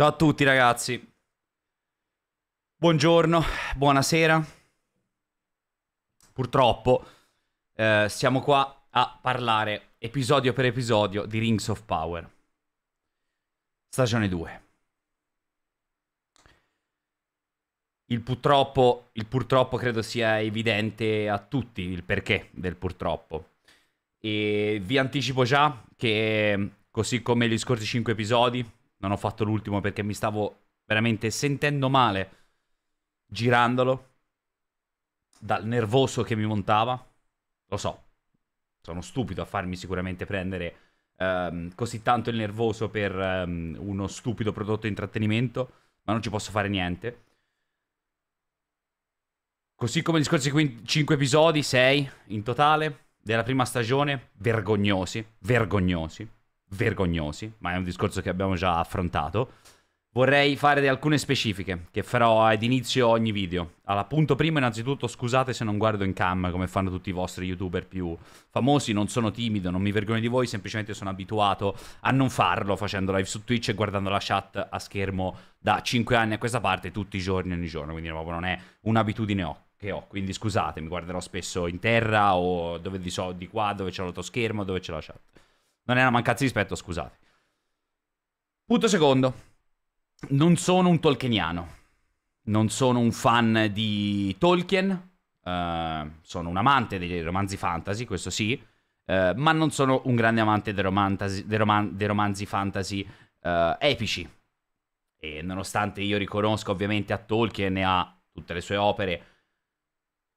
Ciao a tutti ragazzi. Buongiorno, buonasera. Purtroppo eh, siamo qua a parlare episodio per episodio di Rings of Power. Stagione 2. Il purtroppo, il purtroppo credo sia evidente a tutti il perché del purtroppo. E vi anticipo già che così come gli scorsi 5 episodi non ho fatto l'ultimo perché mi stavo veramente sentendo male girandolo dal nervoso che mi montava. Lo so, sono stupido a farmi sicuramente prendere ehm, così tanto il nervoso per ehm, uno stupido prodotto di intrattenimento, ma non ci posso fare niente. Così come gli scorsi 5 episodi, 6 in totale, della prima stagione, vergognosi, vergognosi vergognosi, ma è un discorso che abbiamo già affrontato. Vorrei fare alcune specifiche che farò ad inizio ogni video. Allora, punto primo, innanzitutto scusate se non guardo in cam come fanno tutti i vostri youtuber più famosi, non sono timido, non mi vergogno di voi, semplicemente sono abituato a non farlo facendo live su Twitch e guardando la chat a schermo da 5 anni a questa parte tutti i giorni, ogni giorno, quindi proprio non è un'abitudine ho, che ho, quindi scusate, mi guarderò spesso in terra o dove di, so, di qua, dove c'è l'autoschirmo, dove c'è la chat. Non è una mancanza di rispetto, scusate. Punto secondo. Non sono un tolkieniano. Non sono un fan di Tolkien. Uh, sono un amante dei romanzi fantasy, questo sì. Uh, ma non sono un grande amante dei, romanzi, dei roman dei romanzi fantasy uh, epici. E nonostante io riconosca ovviamente a Tolkien e a tutte le sue opere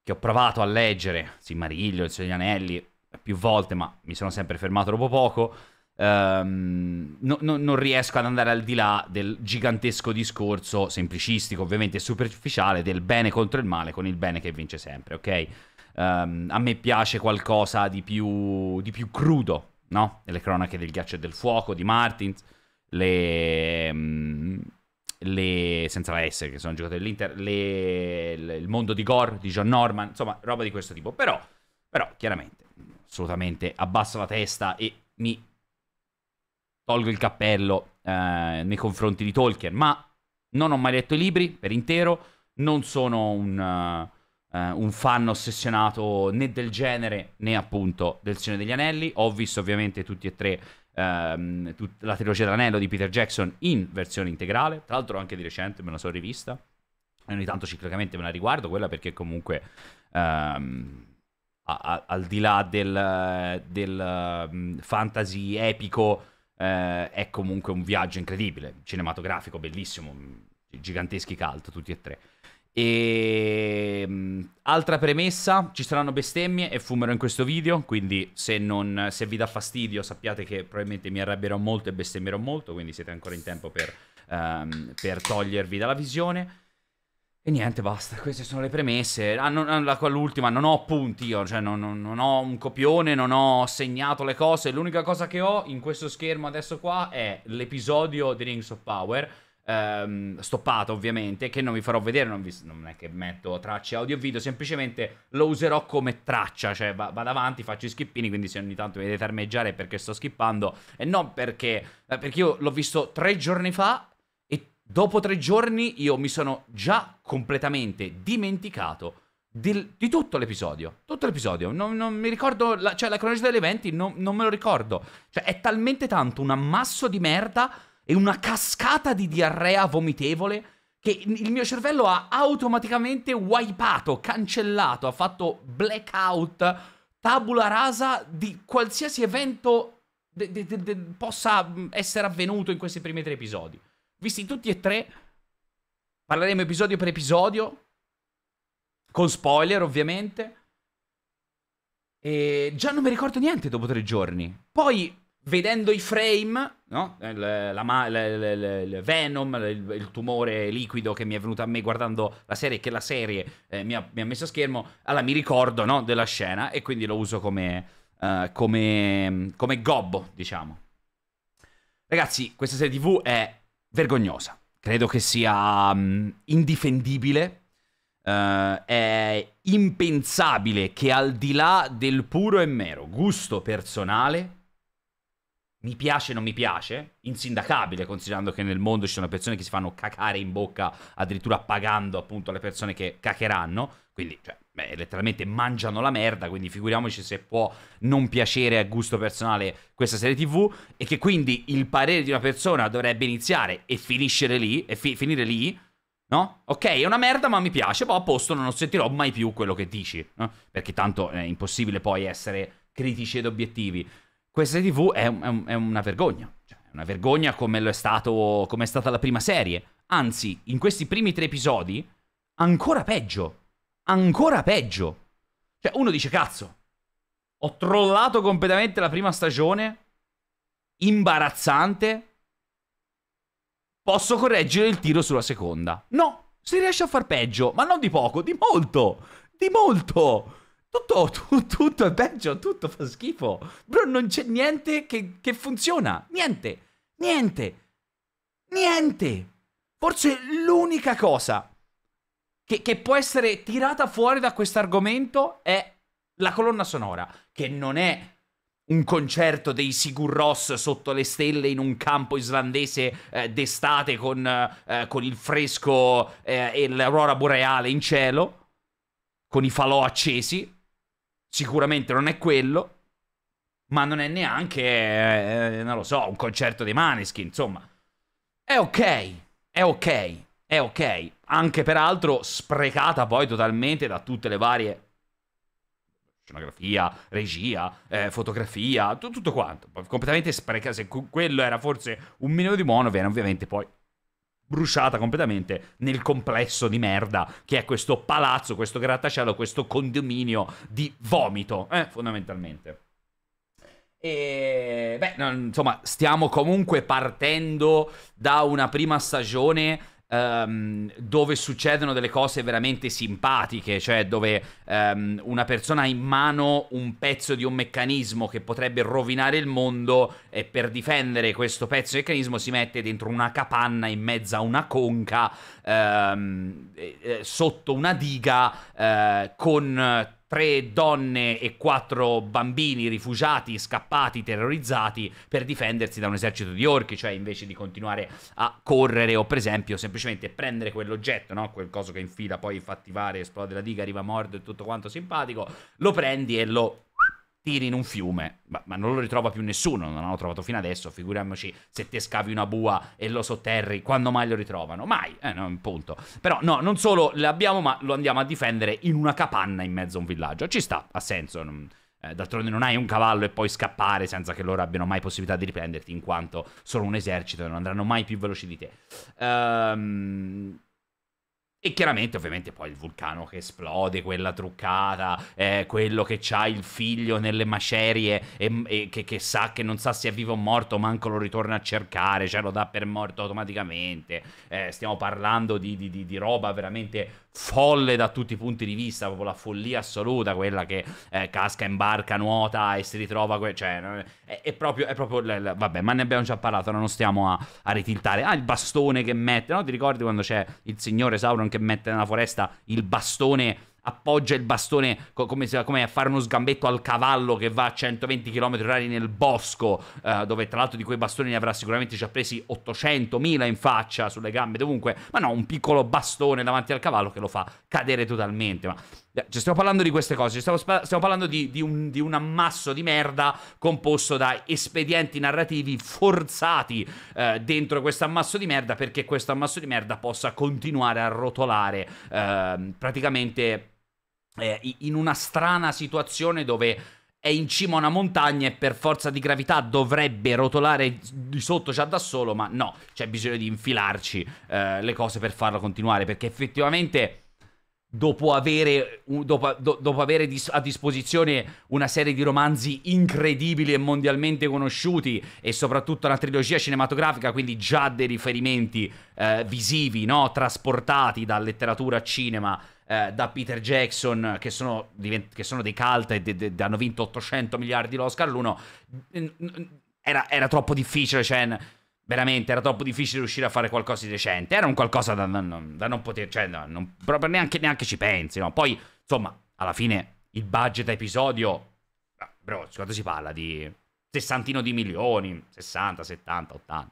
che ho provato a leggere, Simmarillo, Il Signore degli Anelli, più volte, ma mi sono sempre fermato dopo poco. Um, no, no, non riesco ad andare al di là del gigantesco discorso semplicistico, ovviamente superficiale, del bene contro il male con il bene che vince sempre, ok? Um, a me piace qualcosa di più, di più crudo, no? Le cronache del ghiaccio e del fuoco di Martins, le... Um, le senza la S che sono giocate dell'Inter, le, le, il mondo di Gore di John Norman, insomma roba di questo tipo, però, però chiaramente assolutamente abbasso la testa e mi tolgo il cappello eh, nei confronti di Tolkien, ma non ho mai letto i libri per intero, non sono un, uh, un fan ossessionato né del genere né appunto del Signore degli Anelli, ho visto ovviamente tutti e tre ehm, tut- la trilogia dell'anello di Peter Jackson in versione integrale, tra l'altro anche di recente me la sono rivista, e ogni tanto ciclicamente me la riguardo, quella perché comunque... Ehm, a, al di là del, del mm, fantasy epico, eh, è comunque un viaggio incredibile, cinematografico, bellissimo, mm, giganteschi cult tutti e tre. E mm, altra premessa, ci saranno bestemmie e fumerò in questo video, quindi se, non, se vi dà fastidio sappiate che probabilmente mi arrabbierò molto e bestemmerò molto, quindi siete ancora in tempo per, um, per togliervi dalla visione. E niente, basta, queste sono le premesse. Ah, ah l'ultima, non ho punti io, cioè non, non, non, ho un copione, non ho segnato le cose. L'unica cosa che ho in questo schermo adesso qua è l'episodio di Rings of Power, ehm, stoppato ovviamente, che non vi farò vedere, non, vi, non, è che metto tracce audio e video, semplicemente lo userò come traccia, cioè vado avanti, faccio i skippini, quindi se ogni tanto mi vedete armeggiare è perché sto skippando e non perché... Eh, perché io l'ho visto tre giorni fa Dopo tre giorni io mi sono già completamente dimenticato di, di tutto l'episodio. Tutto l'episodio. Non, non mi ricordo, la, cioè la cronologia degli eventi non, non me lo ricordo. Cioè è talmente tanto un ammasso di merda e una cascata di diarrea vomitevole che il mio cervello ha automaticamente wipato, cancellato, ha fatto blackout, tabula rasa di qualsiasi evento possa mm, essere avvenuto in questi primi tre episodi visti tutti e tre. Parleremo episodio per episodio, con spoiler ovviamente. E già non mi ricordo niente dopo tre giorni. Poi, vedendo i frame, no? Eh, la, la, la, il Venom, il, il, tumore liquido che mi è venuto a me guardando la serie, che la serie eh, mi, ha, mi, ha, messo a schermo, allora mi ricordo no? della scena e quindi lo uso come, uh, come, come gobbo, diciamo. Ragazzi, questa serie TV è vergognosa. Credo che sia um, indifendibile. Uh, è impensabile che al di là del puro e mero gusto personale, mi piace o non mi piace, insindacabile considerando che nel mondo ci sono persone che si fanno cacare in bocca addirittura pagando appunto le persone che cacheranno, quindi cioè, beh, letteralmente mangiano la merda, quindi figuriamoci se può non piacere a gusto personale questa serie TV e che quindi il parere di una persona dovrebbe iniziare e finiscere lì, e fi- finire lì, no? Ok, è una merda ma mi piace, poi a posto non sentirò mai più quello che dici, no? perché tanto è impossibile poi essere critici ed obiettivi. Questa serie TV è, è, è una vergogna, cioè, è una vergogna come lo è stato, come è stata la prima serie. Anzi, in questi primi tre episodi, ancora peggio ancora peggio. Cioè, uno dice, cazzo, ho trollato completamente la prima stagione, imbarazzante, posso correggere il tiro sulla seconda. No, si riesce a far peggio, ma non di poco, di molto, di molto. Tutto, tu, tutto è peggio, tutto fa schifo. Bro, non c'è niente che, che funziona, niente, niente, niente. Forse l'unica cosa che, che può essere tirata fuori da questo argomento è la colonna sonora, che non è un concerto dei Sigur Ross sotto le stelle in un campo islandese eh, d'estate con, eh, eh con, il fresco eh, e l'aurora boreale in cielo, con i falò accesi. Sicuramente non è quello, ma non è neanche, eh, eh, non lo so, un concerto dei Maneschi, insomma. È ok, è ok, è ok anche peraltro sprecata poi totalmente da tutte le varie scenografia, regia, eh, fotografia, t- tutto quanto, completamente sprecata, se quello era forse un minimo di buono viene ovviamente poi bruciata completamente nel complesso di merda che è questo palazzo, questo grattacielo, questo condominio di vomito, eh, fondamentalmente. E beh, insomma, stiamo comunque partendo da una prima stagione um, dove succedono delle cose veramente simpatiche, cioè dove um, una persona ha in mano un pezzo di un meccanismo che potrebbe rovinare il mondo e per difendere questo pezzo di meccanismo si mette dentro una capanna in mezzo a una conca um, sotto una diga uh, con tre donne e quattro bambini rifugiati, scappati, terrorizzati per difendersi da un esercito di orchi, cioè invece di continuare a correre o per esempio semplicemente prendere quell'oggetto, no? quel coso che infila, poi fa attivare, esplode la diga, arriva mordo e tutto quanto simpatico, lo prendi e lo tiri in un fiume, ma, ma, non lo ritrova più nessuno, non l'hanno trovato fino adesso, figuriamoci se te scavi una bua e lo sotterri, quando mai lo ritrovano? Mai, eh, no, punto. Però no, non solo l'abbiamo, ma lo andiamo a difendere in una capanna in mezzo a un villaggio. Ci sta, ha senso. Non... Eh, d'altronde non hai un cavallo e poi scappare senza che loro abbiano mai possibilità di riprenderti, in quanto sono un esercito e non andranno mai più veloci di te. Ehm... E chiaramente, ovviamente, poi il vulcano che esplode, quella truccata, eh, quello che ha il figlio nelle macerie e, e che, che, sa che non sa se è vivo o morto, manco lo ritorna a cercare, cioè lo dà per morto automaticamente. Eh, stiamo parlando di, di, di, di, roba veramente folle da tutti i punti di vista, proprio la follia assoluta, quella che eh, casca, barca, nuota e si ritrova. Que- cioè, è, è, proprio. È proprio l- l- vabbè, ma ne abbiamo già parlato, non stiamo a, a ritiltare. Ah, il bastone che mette, no? Ti ricordi quando c'è il signore Sauron? che mette nella foresta il bastone appoggia il bastone co- come, se, come, a fare uno sgambetto al cavallo che va a 120 km/h nel bosco, eh, dove tra l'altro di quei bastoni ne avrà sicuramente già presi 800.000 in faccia, sulle gambe, dovunque, ma no, un piccolo bastone davanti al cavallo che lo fa cadere totalmente. Ma eh, ci stiamo parlando di queste cose, stiamo, stiamo parlando di, di, un, di, un, ammasso di merda composto da espedienti narrativi forzati eh, dentro questo ammasso di merda perché questo ammasso di merda possa continuare a rotolare eh, praticamente eh, in una strana situazione dove è in cima a una montagna e per forza di gravità dovrebbe rotolare di sotto già da solo, ma no, c'è bisogno di infilarci eh, le cose per farlo continuare perché effettivamente dopo avere, dopo, dopo avere dis- a disposizione una serie di romanzi incredibili e mondialmente conosciuti e soprattutto una trilogia cinematografica, quindi già dei riferimenti eh, visivi, no? trasportati da letteratura a cinema eh, da Peter Jackson, che sono, divent- che sono dei cult e de- de- hanno vinto 800 miliardi l'Oscar l'uno, era, era troppo difficile, cioè veramente era troppo difficile riuscire a fare qualcosa di decente. Era un qualcosa da, da, da non poter, cioè, no, non, proprio neanche, neanche ci pensi, no? Poi, insomma, alla fine il budget a episodio, ah, bro, quando si parla di sessantino di milioni, 60, 70, 80,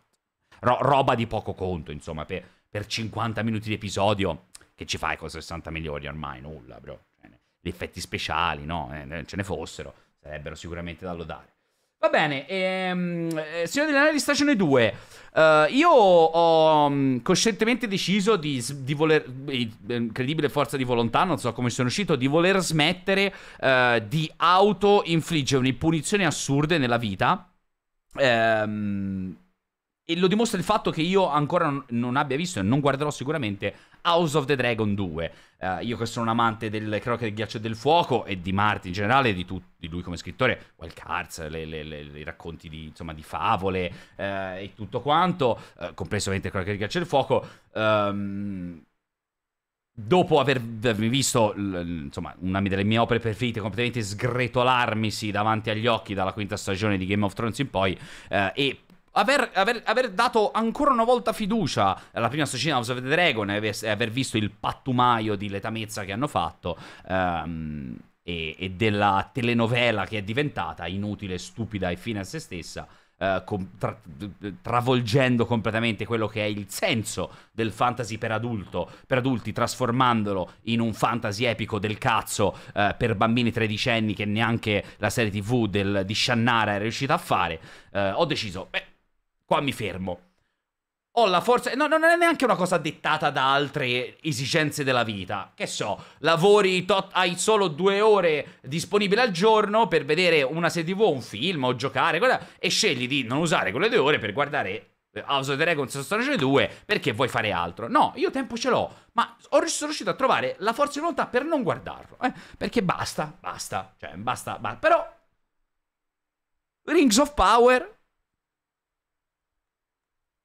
ro roba di poco conto, insomma, per, per 50 minuti di episodio, che ci fai con 60 milioni ormai? Nulla, bro. Cioè, gli effetti speciali, no? Eh, ce ne fossero, sarebbero sicuramente da lodare. Va bene, ehm, eh, Signore degli Anelli stagione 2. Uh, eh, io ho um, coscientemente deciso di, di voler, eh, incredibile forza di volontà, non so come sono uscito, di voler smettere uh, di auto infliggere punizioni assurde nella vita. Ehm, e lo dimostra il fatto che io ancora non, non abbia visto e non guarderò sicuramente House of the Dragon 2. Uh, io che sono un amante del croche del ghiaccio e del fuoco e di Marte in generale, di, tu- di lui come scrittore, Wild Cards, le, le, le, i racconti di, insomma, di favole uh, e tutto quanto, uh, eh, compreso ovviamente croche del ghiaccio e del fuoco, um, dopo aver visto l- insomma, una delle mie opere preferite completamente sgretolarmisi davanti agli occhi dalla quinta stagione di Game of Thrones in poi e Aver, aver, aver, dato ancora una volta fiducia alla prima società House of the Dragon e aver, aver, visto il pattumaio di letamezza che hanno fatto um, e, e, della telenovela che è diventata inutile, stupida e fine a se stessa. Uh, com- tra- travolgendo completamente quello che è il senso del fantasy per, adulto, per adulti, trasformandolo in un fantasy epico del cazzo uh, per bambini tredicenni che neanche la serie TV del, di Shannara è riuscita a fare. Uh, ho deciso, beh, qua mi fermo. Ho la forza... No, non è neanche una cosa dettata da altre esigenze della vita. Che so, lavori, tot... hai solo due ore disponibili al giorno per vedere una serie tv, un film o giocare, quella... e scegli di non usare quelle due ore per guardare eh, House of the Dragon Sostanziale 2 perché vuoi fare altro. No, io tempo ce l'ho, ma sono riuscito a trovare la forza di volontà per non guardarlo. Eh? Perché basta, basta, cioè basta, basta. Però Rings of Power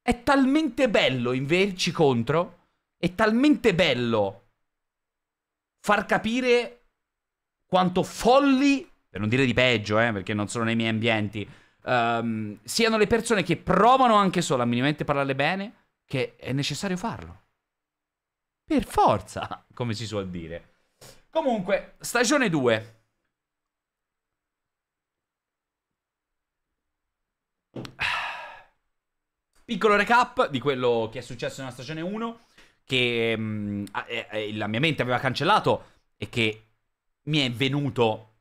è talmente bello inverci contro, è talmente bello far capire quanto folli, per non dire di peggio, eh, perché non sono nei miei ambienti, um, siano le persone che provano anche solo a minimamente parlare bene, che è necessario farlo. Per forza, come si suol dire. Comunque, stagione 2. Piccolo recap di quello che è successo nella stagione 1, che mh, mm, eh, eh, la mia mente aveva cancellato e che mi è venuto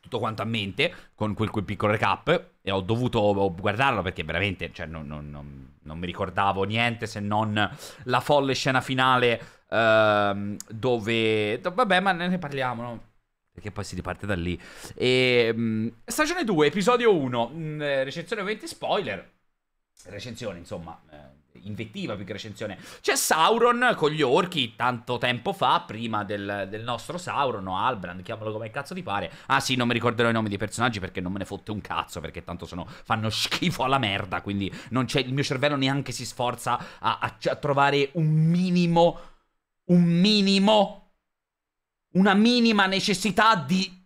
tutto quanto a mente con quel, quel piccolo recap e ho dovuto guardarlo perché veramente cioè, non, non, non, non, mi ricordavo niente se non la folle scena finale ehm, dove... Vabbè, ma ne parliamo, no? Perché poi si riparte da lì. E, mh, mm, stagione 2, episodio 1, mh, mm, eh, recensione 20 spoiler recensione, insomma, eh, invettiva più che recensione. C'è Sauron con gli orchi tanto tempo fa, prima del, del nostro Sauron o Albrand, chiamalo come cazzo ti pare. Ah sì, non mi ricorderò i nomi dei personaggi perché non me ne fotte un cazzo, perché tanto sono, fanno schifo alla merda, quindi il mio cervello neanche si sforza a, a, a trovare un minimo, un minimo, una minima necessità di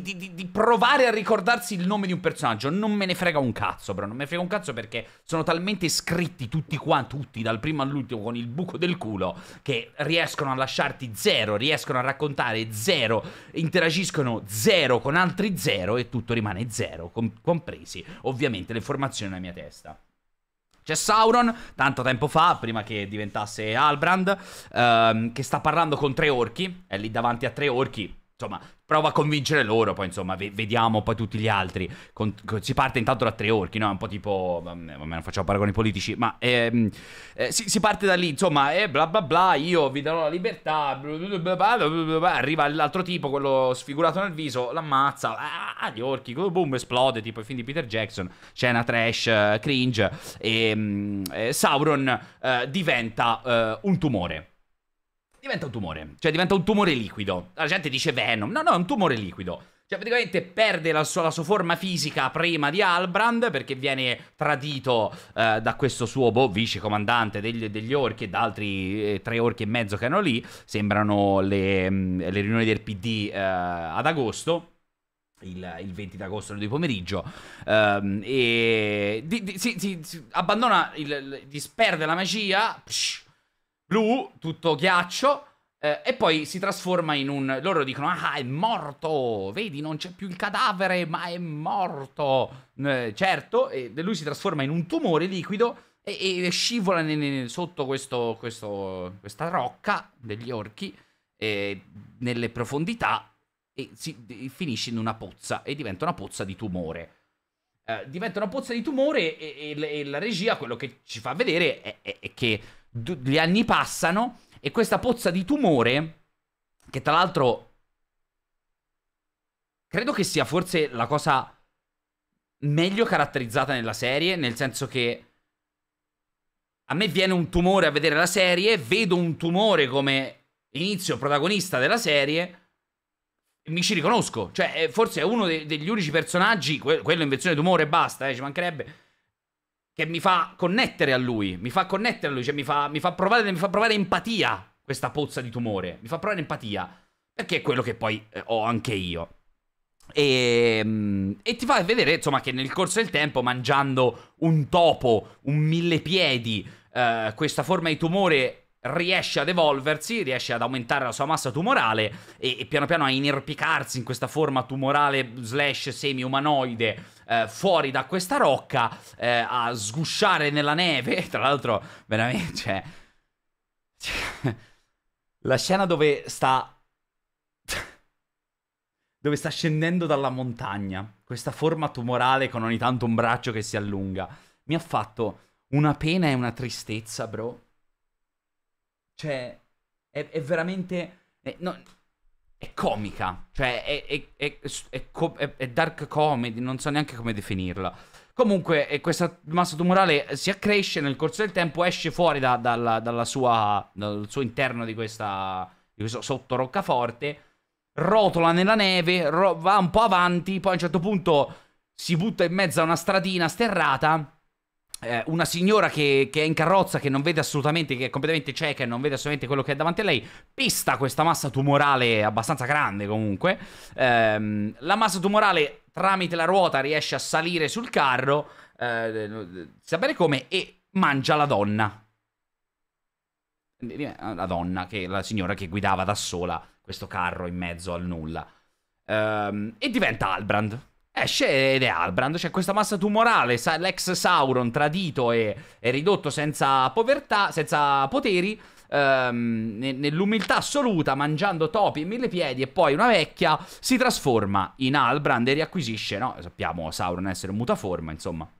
di, di, di, provare a ricordarsi il nome di un personaggio. Non me ne frega un cazzo, però. Non me ne frega un cazzo perché sono talmente scritti tutti qua, tutti, dal primo all'ultimo, con il buco del culo, che riescono a lasciarti zero, riescono a raccontare zero, interagiscono zero con altri zero e tutto rimane zero, com compresi ovviamente le informazioni nella mia testa. C'è Sauron, tanto tempo fa, prima che diventasse Albrand, ehm, che sta parlando con tre orchi, è lì davanti a tre orchi, insomma, prova a convincere loro, poi insomma, ve- vediamo poi tutti gli altri. Con- con- si parte intanto da tre orchi, no? un po' tipo, vabbè, non facciamo paragoni politici, ma ehm, eh, si-, si-, parte da lì, insomma, e eh, bla bla bla, io vi darò la libertà, bla bla bla, arriva l'altro tipo, quello sfigurato nel viso, l'ammazza, ah, gli orchi, boom, esplode, tipo i film di Peter Jackson, scena trash, eh, cringe, e ehm, eh, Sauron eh, diventa eh, un tumore diventa un tumore. Cioè, diventa un tumore liquido. La gente dice Venom. No, no, è un tumore liquido. Cioè, praticamente perde la sua, la sua, forma fisica prima di Albrand perché viene tradito eh, da questo suo boh, vice comandante degli, degli orchi e da altri eh, tre orchi e mezzo che erano lì. Sembrano le, mm, le riunioni del PD eh, ad agosto. Il, il, 20 d'agosto di pomeriggio um, e di, di, si, si, si, abbandona il, il, disperde la magia psh, blu, tutto ghiaccio, eh, e poi si trasforma in un... Loro dicono, ah, è morto, vedi, non c'è più il cadavere, ma è morto. Eh, certo, e lui si trasforma in un tumore liquido e, e scivola ne, ne, sotto questo, questo, questa rocca degli orchi eh, nelle profondità e si, e finisce in una pozza e diventa una pozza di tumore. Eh, diventa una pozza di tumore e, e, la regia quello che ci fa vedere è, è, è che gli anni passano e questa pozza di tumore, che tra l'altro credo che sia forse la cosa meglio caratterizzata nella serie, nel senso che a me viene un tumore a vedere la serie, vedo un tumore come inizio protagonista della serie mi ci riconosco. Cioè, eh, forse è uno de- degli unici personaggi. Que- quello in versione d'umore e basta, eh, ci mancherebbe che mi fa connettere a lui, mi fa connettere a lui, cioè mi fa, mi fa, provare, mi fa provare empatia questa pozza di tumore, mi fa provare empatia, perché è quello che poi eh, ho anche io. E, ehm, e, ti fa vedere, insomma, che nel corso del tempo, mangiando un topo, un mille piedi, eh, questa forma di tumore riesce ad evolversi, riesce ad aumentare la sua massa tumorale e, e piano piano a inerpicarsi in questa forma tumorale slash semi-umanoide eh, fuori da questa rocca eh, a sgusciare nella neve. Tra l'altro, veramente, cioè... La scena dove sta... dove sta scendendo dalla montagna, questa forma tumorale con ogni tanto un braccio che si allunga, mi ha fatto una pena e una tristezza, bro. Cioè, è, è veramente... È, eh, no, è comica, cioè è, è, è, è, dark comedy, non so neanche come definirla. Comunque eh, questa massa tumorale si accresce nel corso del tempo, esce fuori da, dalla, dalla sua, dal suo interno di, questa, di questo sotto roccaforte, rotola nella neve, ro va un po' avanti, poi a un certo punto si butta in mezzo a una stradina sterrata eh, una signora che, che, è in carrozza, che non vede assolutamente, che è completamente cieca e non vede assolutamente quello che è davanti a lei, pista questa massa tumorale abbastanza grande comunque. Ehm, la massa tumorale tramite la ruota riesce a salire sul carro, eh, sa bene come, e mangia la donna. La donna, che, la signora che guidava da sola questo carro in mezzo al nulla. Ehm, e diventa Albrand. Esce ed è Albrand, c'è questa massa tumorale, l'ex Sauron tradito e, e ridotto senza povertà, senza poteri, ehm, nell'umiltà assoluta, mangiando topi e mille piedi e poi una vecchia, si trasforma in Albrand e riacquisisce, no? Sappiamo Sauron essere mutaforma, insomma,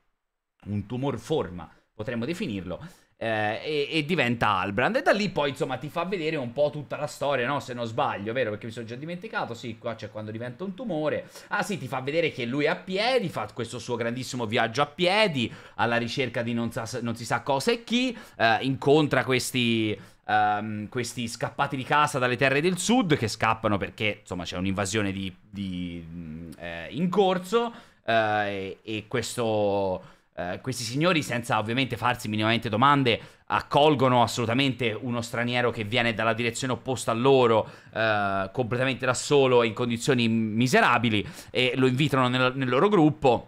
un tumorforma, potremmo definirlo, eh, e, e, diventa Albrand. E da lì poi, insomma, ti fa vedere un po' tutta la storia, no? Se non sbaglio, vero? Perché mi sono già dimenticato. Sì, qua c'è quando diventa un tumore. Ah, sì, ti fa vedere che lui è a piedi, fa questo suo grandissimo viaggio a piedi, alla ricerca di non, sa, non si sa cosa e chi, eh, incontra questi... Um, questi scappati di casa dalle terre del sud che scappano perché insomma c'è un'invasione di, di, mm, eh, in corso eh, e, e questo eh, questi signori, senza ovviamente farsi minimamente domande, accolgono assolutamente uno straniero che viene dalla direzione opposta a loro, eh, completamente da solo e in condizioni miserabili, e lo invitano nel, nel loro gruppo.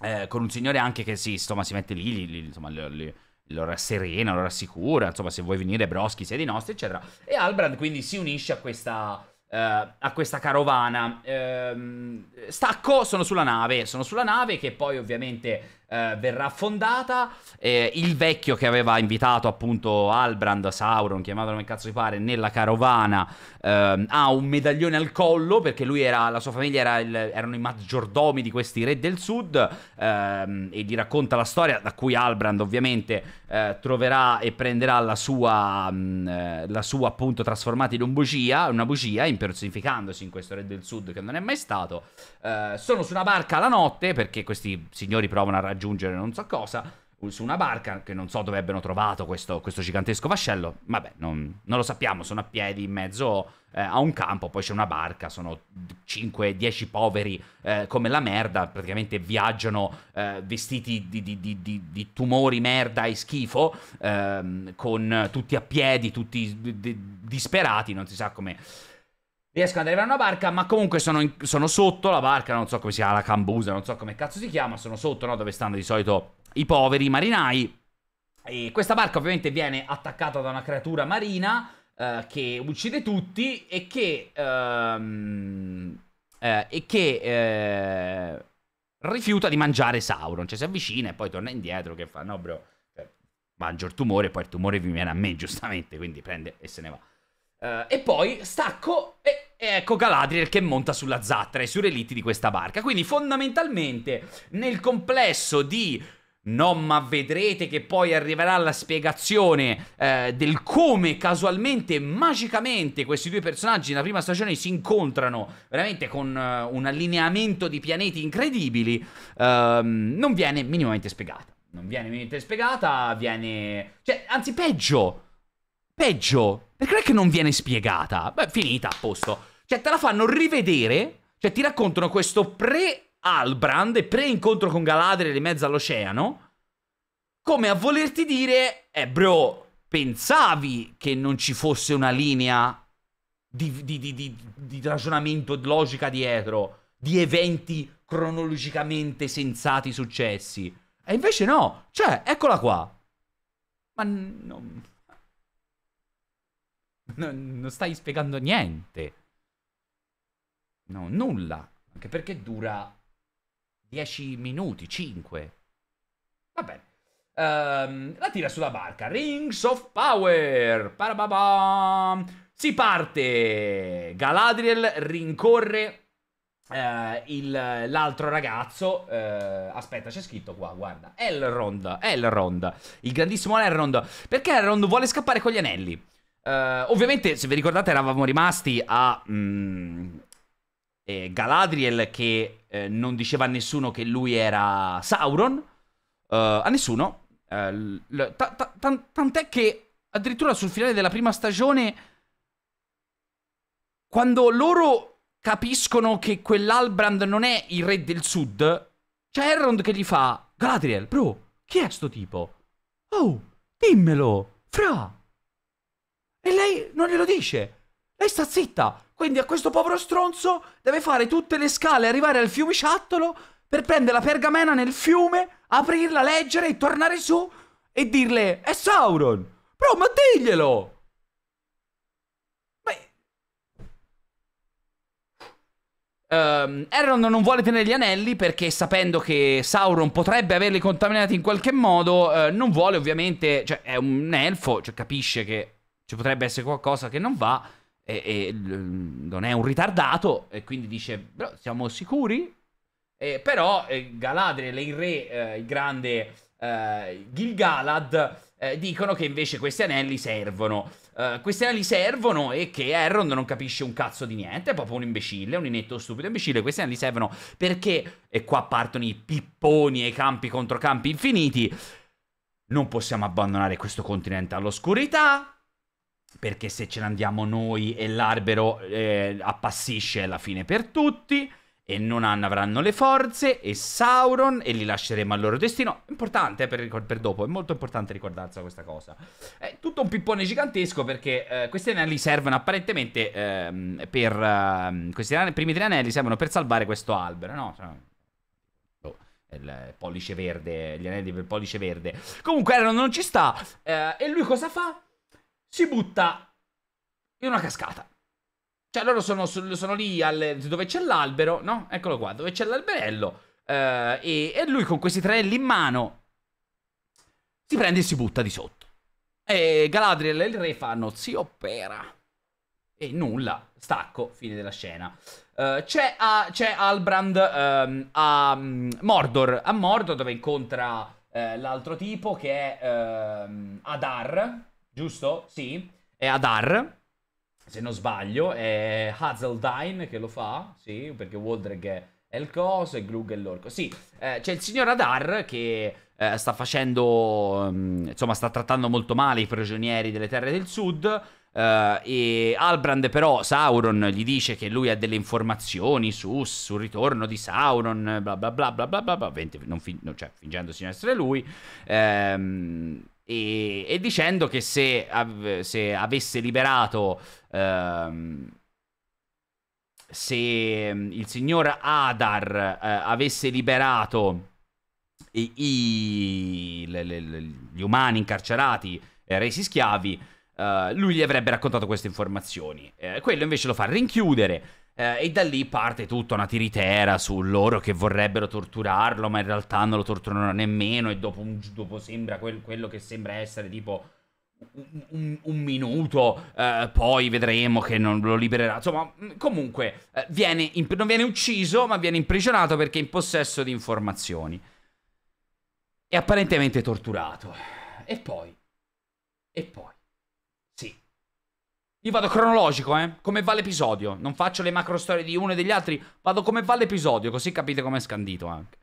Eh, con un signore anche che si, insomma, si mette lì, lì insomma, lì, lo rasserena, lo rassicura, insomma, se vuoi venire Broschi sei dei nostri, eccetera. E Albrand quindi si unisce a questa, eh, a questa carovana. Eh, stacco, sono sulla nave, sono sulla nave che poi ovviamente eh, verrà affondata. Eh, il vecchio che aveva invitato appunto Albrand, Sauron, chiamato come cazzo si pare, nella carovana, eh, ha un medaglione al collo perché lui era, la sua famiglia era il, erano i maggiordomi di questi re del sud ehm, e gli racconta la storia da cui Albrand ovviamente eh, troverà e prenderà la sua, mh, mm, eh, la sua appunto trasformata in un bugia, una bugia, impersonificandosi in questo re del sud che non è mai stato. Eh, sono su una barca la notte perché questi signori provano a raggiungere raggiungere non so cosa su una barca che non so dove abbiano trovato questo, questo gigantesco vascello. Vabbè, non, non, lo sappiamo, sono a piedi in mezzo eh, a un campo, poi c'è una barca, sono 5-10 poveri eh, come la merda, praticamente viaggiano eh, vestiti di, di, di, di, tumori, merda e schifo, ehm, con tutti a piedi, tutti disperati, non si sa come Riescono ad arrivare a una barca, ma comunque sono, in, sono sotto la barca, non so come si chiama, la cambusa, non so come cazzo si chiama, sono sotto, no? Dove stanno di solito i poveri marinai. E questa barca ovviamente viene attaccata da una creatura marina uh, che uccide tutti e che... Um, uh, e che... Uh, rifiuta di mangiare Sauron, cioè si avvicina e poi torna indietro che fa no bro, cioè, mangio il tumore, e poi il tumore vi viene a me giustamente, quindi prende e se ne va. Uh, e poi stacco e, e, ecco Galadriel che monta sulla zattera e sui relitti di questa barca. Quindi fondamentalmente nel complesso di... No, ma vedrete che poi arriverà la spiegazione eh, del come casualmente, magicamente, questi due personaggi nella prima stagione si incontrano veramente con eh, un allineamento di pianeti incredibili. Ehm, non viene minimamente spiegata. Non viene minimamente spiegata, viene... Cioè, anzi, peggio. Peggio perché che non viene spiegata? Beh, finita, a posto. Cioè, te la fanno rivedere, cioè ti raccontano questo pre-Albrand e pre-incontro con Galadriel in mezzo all'oceano, come a volerti dire, eh bro, pensavi che non ci fosse una linea di, di, di, di ragionamento, logica dietro, di eventi cronologicamente sensati successi. E invece no, cioè, eccola qua. Ma non... No, non stai spiegando niente. No, nulla. Anche perché dura 10 minuti, 5. Va bene. Um, la tira sulla barca. Rings of Power. Parababam. Si parte. Galadriel rincorre Uh, il, l'altro ragazzo, uh, aspetta, c'è scritto qua, guarda, Elrond, Elrond, il grandissimo Elrond, perché Elrond vuole scappare con gli anelli. Uh, ovviamente, se vi ricordate, eravamo rimasti a mh, mm, eh, Galadriel che eh, non diceva a nessuno che lui era Sauron. Uh, a nessuno. Uh, tant'è che addirittura sul finale della prima stagione, quando loro capiscono che quell'Albrand non è il re del sud, c'è Errond che gli fa: Galadriel, bro, chi è sto tipo? Oh, dimmelo, fra! E lei non glielo dice. Lei sta zitta. Quindi a questo povero stronzo deve fare tutte le scale, arrivare al fiume fiumiciattolo per prendere la pergamena nel fiume, aprirla, leggere e tornare su e dirle è Sauron. Bro, ma diglielo! Um, ehm, non vuole tenere gli anelli perché sapendo che Sauron potrebbe averli contaminati in qualche modo, uh, non vuole ovviamente, cioè è un elfo, cioè capisce che ci potrebbe essere qualcosa che non va e, e non è un ritardato e quindi dice siamo sicuri? Eh, però eh, Galadriel e il re, eh, il grande eh, Gilgalad, eh, dicono che invece questi anelli servono. Eh, questi anelli servono e che Errond non capisce un cazzo di niente, è proprio un imbecille, un inetto stupido imbecille. Questi anelli servono perché, e qua partono i pipponi e i campi contro campi infiniti, non possiamo abbandonare questo continente all'oscurità perché se ce ne andiamo noi e l'albero eh, appassisce alla fine per tutti e non avranno le forze e Sauron e li lasceremo al loro destino. Importante per, per, dopo, è molto importante ricordarsi questa cosa. È tutto un pippone gigantesco perché eh, questi anelli servono apparentemente ehm, per... Ehm, questi anelli, primi tre anelli servono per salvare questo albero, no? Cioè, boh, il pollice verde, gli anelli per pollice verde. Comunque Aaron non ci sta eh, e lui cosa fa? si butta in una cascata. Cioè loro sono, sono lì alle, dove c'è l'albero, no? Eccolo qua, dove c'è l'alberello. Eh, e, e, lui con questi tranelli in mano si prende e si butta di sotto. E Galadriel e il re fanno si opera. E nulla, stacco, fine della scena. Eh, c'è, a, c'è, Albrand ehm, a mm, Mordor, a Mordor dove incontra eh, l'altro tipo che è ehm, Adar giusto? Sì, è Adar, se non sbaglio, è Hazeldine che lo fa, sì, perché Waldreg è, il coso e Glug è l'orco. Sì, eh, c'è il signor Adar che eh, sta facendo, mm, insomma, sta trattando molto male i prigionieri delle terre del sud. Uh, e Albrand però Sauron gli dice che lui ha delle informazioni su, sul ritorno di Sauron bla bla bla bla bla bla, bla 20, non, fi- non cioè, fingendosi non essere lui ehm, e, e dicendo che se, av- se avesse liberato... Ehm, se mm, il signor Adar eh, avesse liberato i, i, le, le, le, gli umani incarcerati e eh, resi schiavi, eh, lui gli avrebbe raccontato queste informazioni. Eh, quello invece lo fa rinchiudere eh, e da lì parte tutta una tiritera su loro che vorrebbero torturarlo, ma in realtà non lo torturano nemmeno. E dopo, un, dopo sembra quel, quello che sembra essere tipo un, un, un, minuto, eh, poi vedremo che non lo libererà. Insomma, mm, comunque eh, viene imp- non viene ucciso, ma viene imprigionato perché è in possesso di informazioni. E apparentemente torturato. E poi? E poi? Io vado cronologico, eh. Come va l'episodio. Non faccio le macro storie di uno e degli altri. Vado come va l'episodio, così capite com'è scandito anche.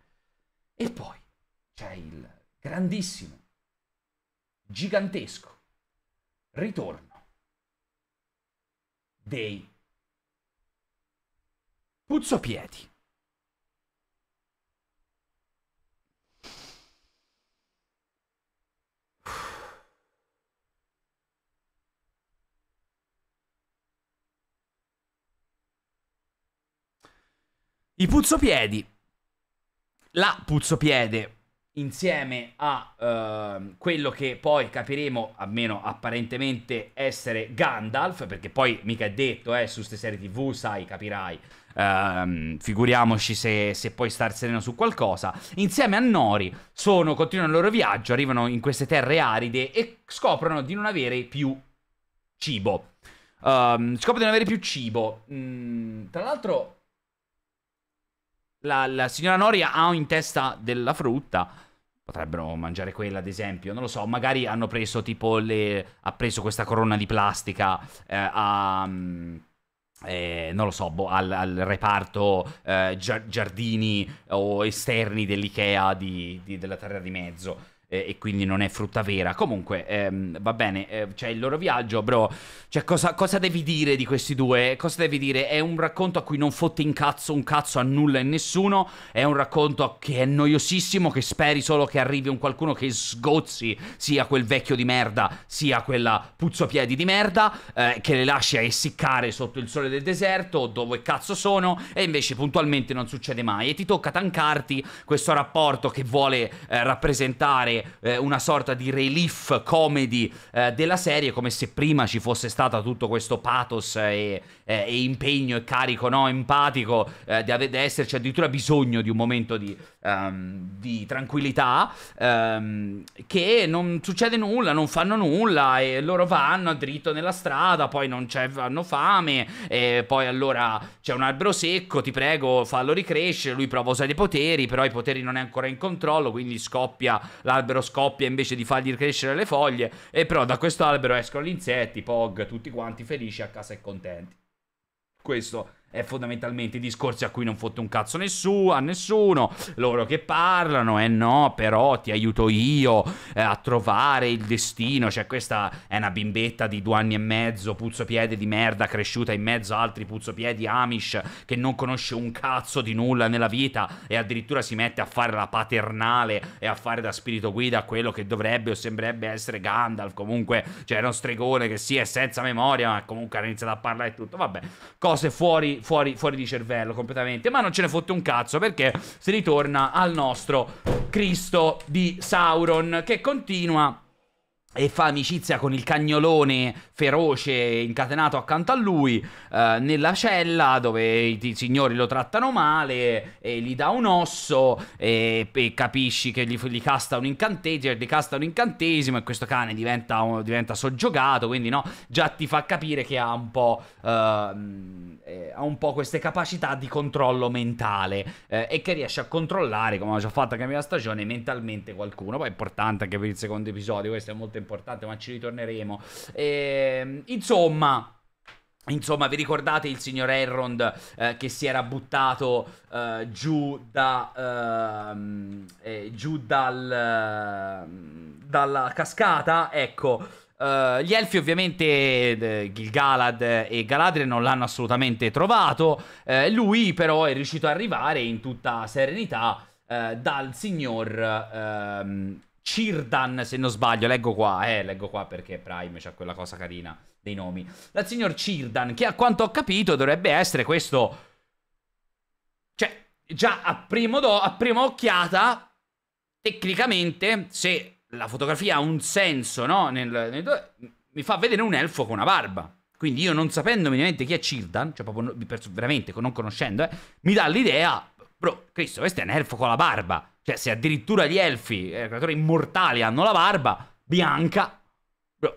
E poi c'è il grandissimo, gigantesco ritorno dei puzzopiedi. I puzzopiedi. La puzzopiede insieme a uh, quello che poi capiremo, almeno apparentemente, essere Gandalf, perché poi mica è detto, eh, su queste serie tv, sai, capirai, uh, figuriamoci se, se puoi star sereno su qualcosa, insieme a Nori sono, continuano il loro viaggio, arrivano in queste terre aride e scoprono di non avere più cibo. Um, scoprono di non avere più cibo. Mm, tra l'altro la, la signora Noria ha in testa della frutta. Potrebbero mangiare quella, ad esempio. Non lo so, magari hanno preso tipo le... Ha preso questa corona di plastica eh, a... Mm, eh, non lo so, boh, al, al, reparto eh, giardini eh, o esterni dell'Ikea di, di, della Terra di Mezzo. Eh, e quindi non è frutta vera. Comunque, ehm, va bene, eh, c'è il loro viaggio, bro. Cioè, cosa, cosa, devi dire di questi due? Cosa devi dire? È un racconto a cui non fotte in cazzo un cazzo a nulla e nessuno. È un racconto che è noiosissimo, che speri solo che arrivi un qualcuno che sgozzi sia quel vecchio di merda, sia quella puzzopiedi di merda, eh, che le lasci a essiccare sotto il sole del deserto, dove cazzo sono, e invece puntualmente non succede mai. E ti tocca tancarti questo rapporto che vuole eh, rappresentare eh, una sorta di relief comedy eh, della serie, come se prima ci fosse stato tutto questo pathos eh, e, eh, e impegno e carico no, empatico, eh, di, ave- di, esserci addirittura bisogno di un momento di, um, di tranquillità, um, che non succede nulla, non fanno nulla e loro vanno a dritto nella strada, poi non c'è, hanno fame, e poi allora c'è un albero secco, ti prego fallo ricrescere, lui prova a usare i poteri, però i poteri non è ancora in controllo, quindi scoppia l'albero l'albero scoppia invece di fargli crescere le foglie, e però da questo albero escono gli insetti, Pog, tutti quanti felici a casa e contenti. Questo è fondamentalmente i discorsi a cui non fotte un cazzo nessuno, a nessuno, loro che parlano, eh no, però ti aiuto io eh, a trovare il destino, cioè questa è una bimbetta di due anni e mezzo, puzzopiede di merda, cresciuta in mezzo a altri puzzopiedi amish, che non conosce un cazzo di nulla nella vita e addirittura si mette a fare la paternale e a fare da spirito guida quello che dovrebbe o sembrerebbe essere Gandalf, comunque, cioè uno stregone che sì è senza memoria, ma comunque ha iniziato a parlare e tutto, vabbè, cose fuori fuori, fuori di cervello completamente. Ma non ce ne fotte un cazzo perché si ritorna al nostro Cristo di Sauron che continua e fa amicizia con il cagnolone feroce incatenato accanto a lui eh, nella cella dove i, i, signori lo trattano male e gli dà un osso e, e capisci che gli, gli, casta un incantesimo, gli casta un incantesimo e questo cane diventa, un, diventa soggiogato quindi no, già ti fa capire che ha un po', ehm, eh, ha un po queste capacità di controllo mentale eh, e che riesce a controllare come ho già fatto anche nella stagione mentalmente qualcuno poi è importante anche per il secondo episodio questo è molto importante importante, ma ci ritorneremo. E, ehm, insomma... Insomma, vi ricordate il signor Errond eh, che si era buttato eh, giù, da, ehm, eh, giù dal, ehm, dalla cascata? Ecco, Uh, gli elfi ovviamente Gilgalad e Galadriel non l'hanno assolutamente trovato, uh, lui però è riuscito ad arrivare in tutta serenità uh, dal signor Cirdan, se non sbaglio, leggo qua, eh, leggo qua perché Prime c'ha quella cosa carina dei nomi. Dal signor Cirdan, che a quanto ho capito dovrebbe essere questo... Cioè, già a, do... a prima occhiata, tecnicamente, se la fotografia ha un senso, no? Nel... Nel... mi fa vedere un elfo con una barba. Quindi io non sapendo minimamente chi è Cirdan, cioè proprio veramente non conoscendo, eh, mi dà l'idea, bro, Cristo, questo è un elfo con la barba. Cioè, se addirittura gli elfi, eh, creatori immortali, hanno la barba bianca,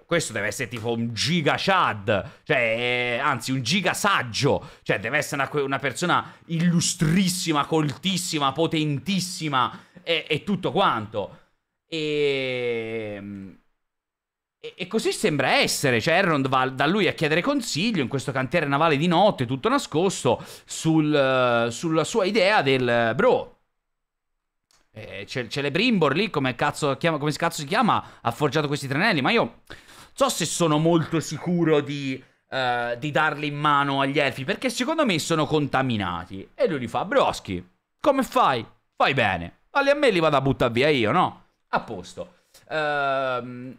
questo deve essere tipo un giga chad, cioè, eh, anzi un giga saggio, cioè deve essere una, una persona illustrissima, coltissima, potentissima e, e tutto quanto. E, ehm, e, e, così sembra essere, cioè Errond va da lui a chiedere consiglio in questo cantiere navale di notte, tutto nascosto, sul, eh, sulla sua idea del bro. Eh, c'è, c'è le Brimbor lì, come cazzo, chiama, come cazzo si chiama, ha forgiato questi tranelli, ma io so se sono molto sicuro di, uh, di darli in mano agli elfi, perché secondo me sono contaminati. E lui gli fa, Broschi, come fai? Fai bene. Alli a me li vado a buttare via io, no? A posto. Uh,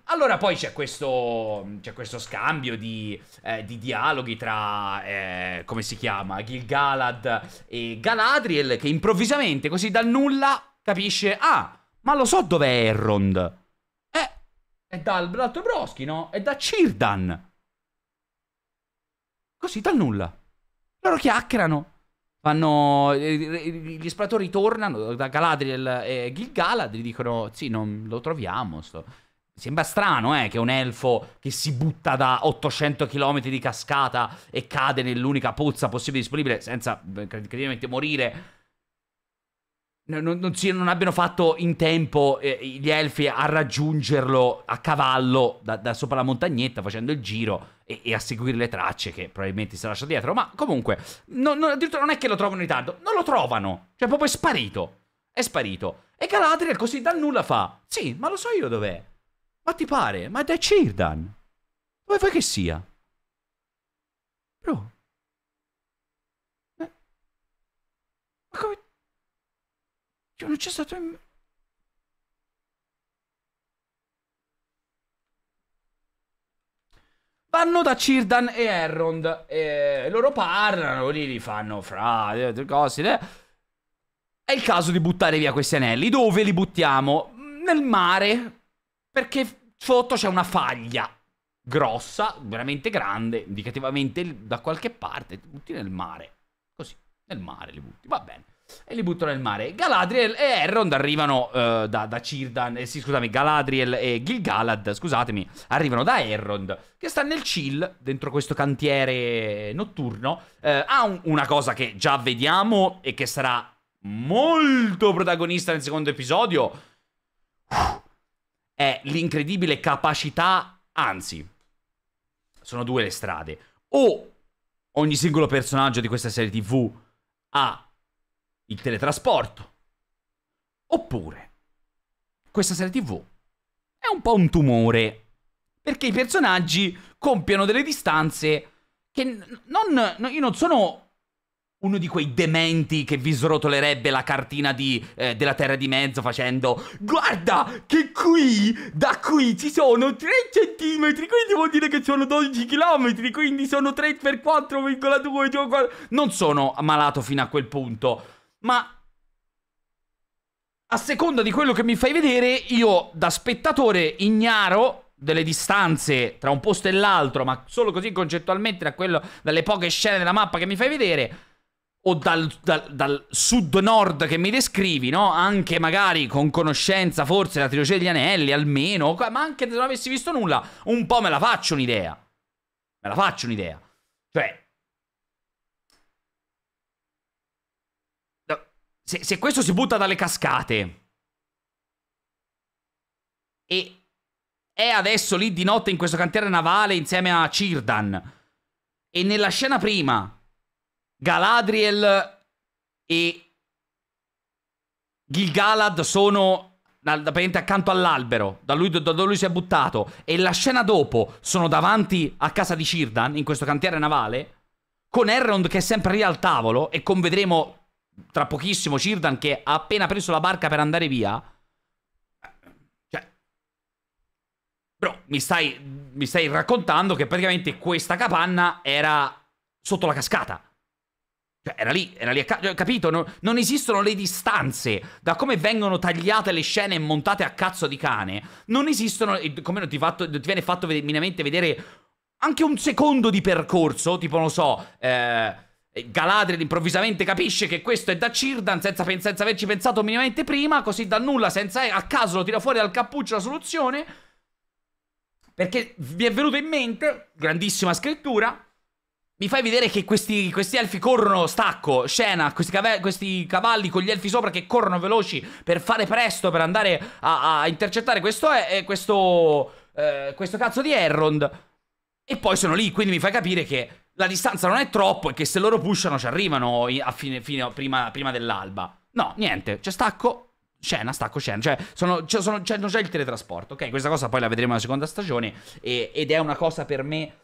allora poi c'è questo, c'è questo scambio di, eh, di, dialoghi tra, eh, come si chiama, Gilgalad e Galadriel che improvvisamente, così dal nulla, capisce, ah, ma lo so dov'è Errond. Eh, è Blatto Broschi, no? È da Cirdan. Così, dal nulla. Loro chiacchierano. Fanno... Eh, eh, gli esploratori tornano da Galadriel e Gilgalad e dicono, sì, non lo troviamo, sto... Sembra strano, eh, che un elfo che si butta da 800 km di cascata e cade nell'unica pozza possibile disponibile senza eh, credibilmente morire non, non, si, non, abbiano fatto in tempo eh, gli elfi a raggiungerlo a cavallo da, da, sopra la montagnetta facendo il giro e, e, a seguire le tracce che probabilmente si lascia dietro. Ma comunque, no, no, addirittura non è che lo trovano in ritardo, non lo trovano. Cioè, proprio è sparito. È sparito. E Galadriel così dal nulla fa: Sì, ma lo so io dov'è. Ma ti pare? Ma è da Cirdan. Dove vuoi che sia? Bro. Eh. Ma come. Cioè, non c'è stato... In... Vanno da Cirdan e Errond. E loro parlano, lì li fanno fra... Eh, cose, eh. È il caso di buttare via questi anelli. Dove li buttiamo? Nel mare. Perché sotto c'è una faglia grossa, veramente grande, indicativamente da qualche parte. Butti nel mare. Così, nel mare li butti. Va bene e li buttano nel mare. Galadriel e Errond arrivano uh, da, da, Cirdan, eh, sì, scusami, Galadriel e Gilgalad, scusatemi, arrivano da Errond, che sta nel chill, dentro questo cantiere notturno. Uh, ha un, una cosa che già vediamo e che sarà molto protagonista nel secondo episodio, è l'incredibile capacità, anzi, sono due le strade. O ogni singolo personaggio di questa serie TV ha il teletrasporto. Oppure, questa serie tv è un po' un tumore, perché i personaggi compiono delle distanze che non... io non sono uno di quei dementi che vi srotolerebbe la cartina di, eh, della Terra di Mezzo facendo Guarda che qui, da qui ci sono 3 centimetri, quindi vuol dire che sono 12 chilometri, quindi sono 3 per 4,2 cioè Non sono malato fino a quel punto ma a seconda di quello che mi fai vedere, io da spettatore ignaro delle distanze tra un posto e l'altro, ma solo così concettualmente da quello, dalle poche scene della mappa che mi fai vedere, o dal, dal, dal sud-nord che mi descrivi, no? Anche magari con conoscenza forse la trilogia degli anelli, almeno, ma anche se non avessi visto nulla, un po' me la faccio un'idea. Me la faccio un'idea. Cioè, Se, se questo si butta dalle cascate e è adesso lì di notte in questo cantiere navale insieme a Cirdan e nella scena prima Galadriel e Gilgalad sono praticamente accanto all'albero, da, da, da dove lui si è buttato, e la scena dopo sono davanti a casa di Cirdan, in questo cantiere navale, con Errond che è sempre lì al tavolo, e come vedremo tra pochissimo Cirdan che ha appena preso la barca per andare via. Cioè, bro, mi stai, mi stai raccontando che praticamente questa capanna era sotto la cascata. Cioè, era lì, era lì, cioè, capito? Non, non, esistono le distanze da come vengono tagliate le scene e montate a cazzo di cane. Non esistono, come non ti, fatto, ti viene fatto minimamente vedere anche un secondo di percorso, tipo, non so, eh, Galadriel improvvisamente capisce che questo è da Cirdan senza, senza, averci pensato minimamente prima, così da nulla, senza a caso lo tira fuori dal cappuccio la soluzione, perché vi è venuto in mente, grandissima scrittura, mi fai vedere che questi, questi elfi corrono stacco, scena, questi, questi, cavalli con gli elfi sopra che corrono veloci per fare presto, per andare a, a intercettare questo, eh, eh questo, eh, questo cazzo di Errond, e poi sono lì, quindi mi fai capire che la distanza non è troppo e che se loro pushano ci arrivano fine, fine, prima, prima dell'alba. No, niente, c'è stacco, scena, stacco, scena. Cioè, sono, cioè sono, c'è, non c'è il teletrasporto, ok? Questa cosa poi la vedremo nella seconda stagione e, ed è una cosa per me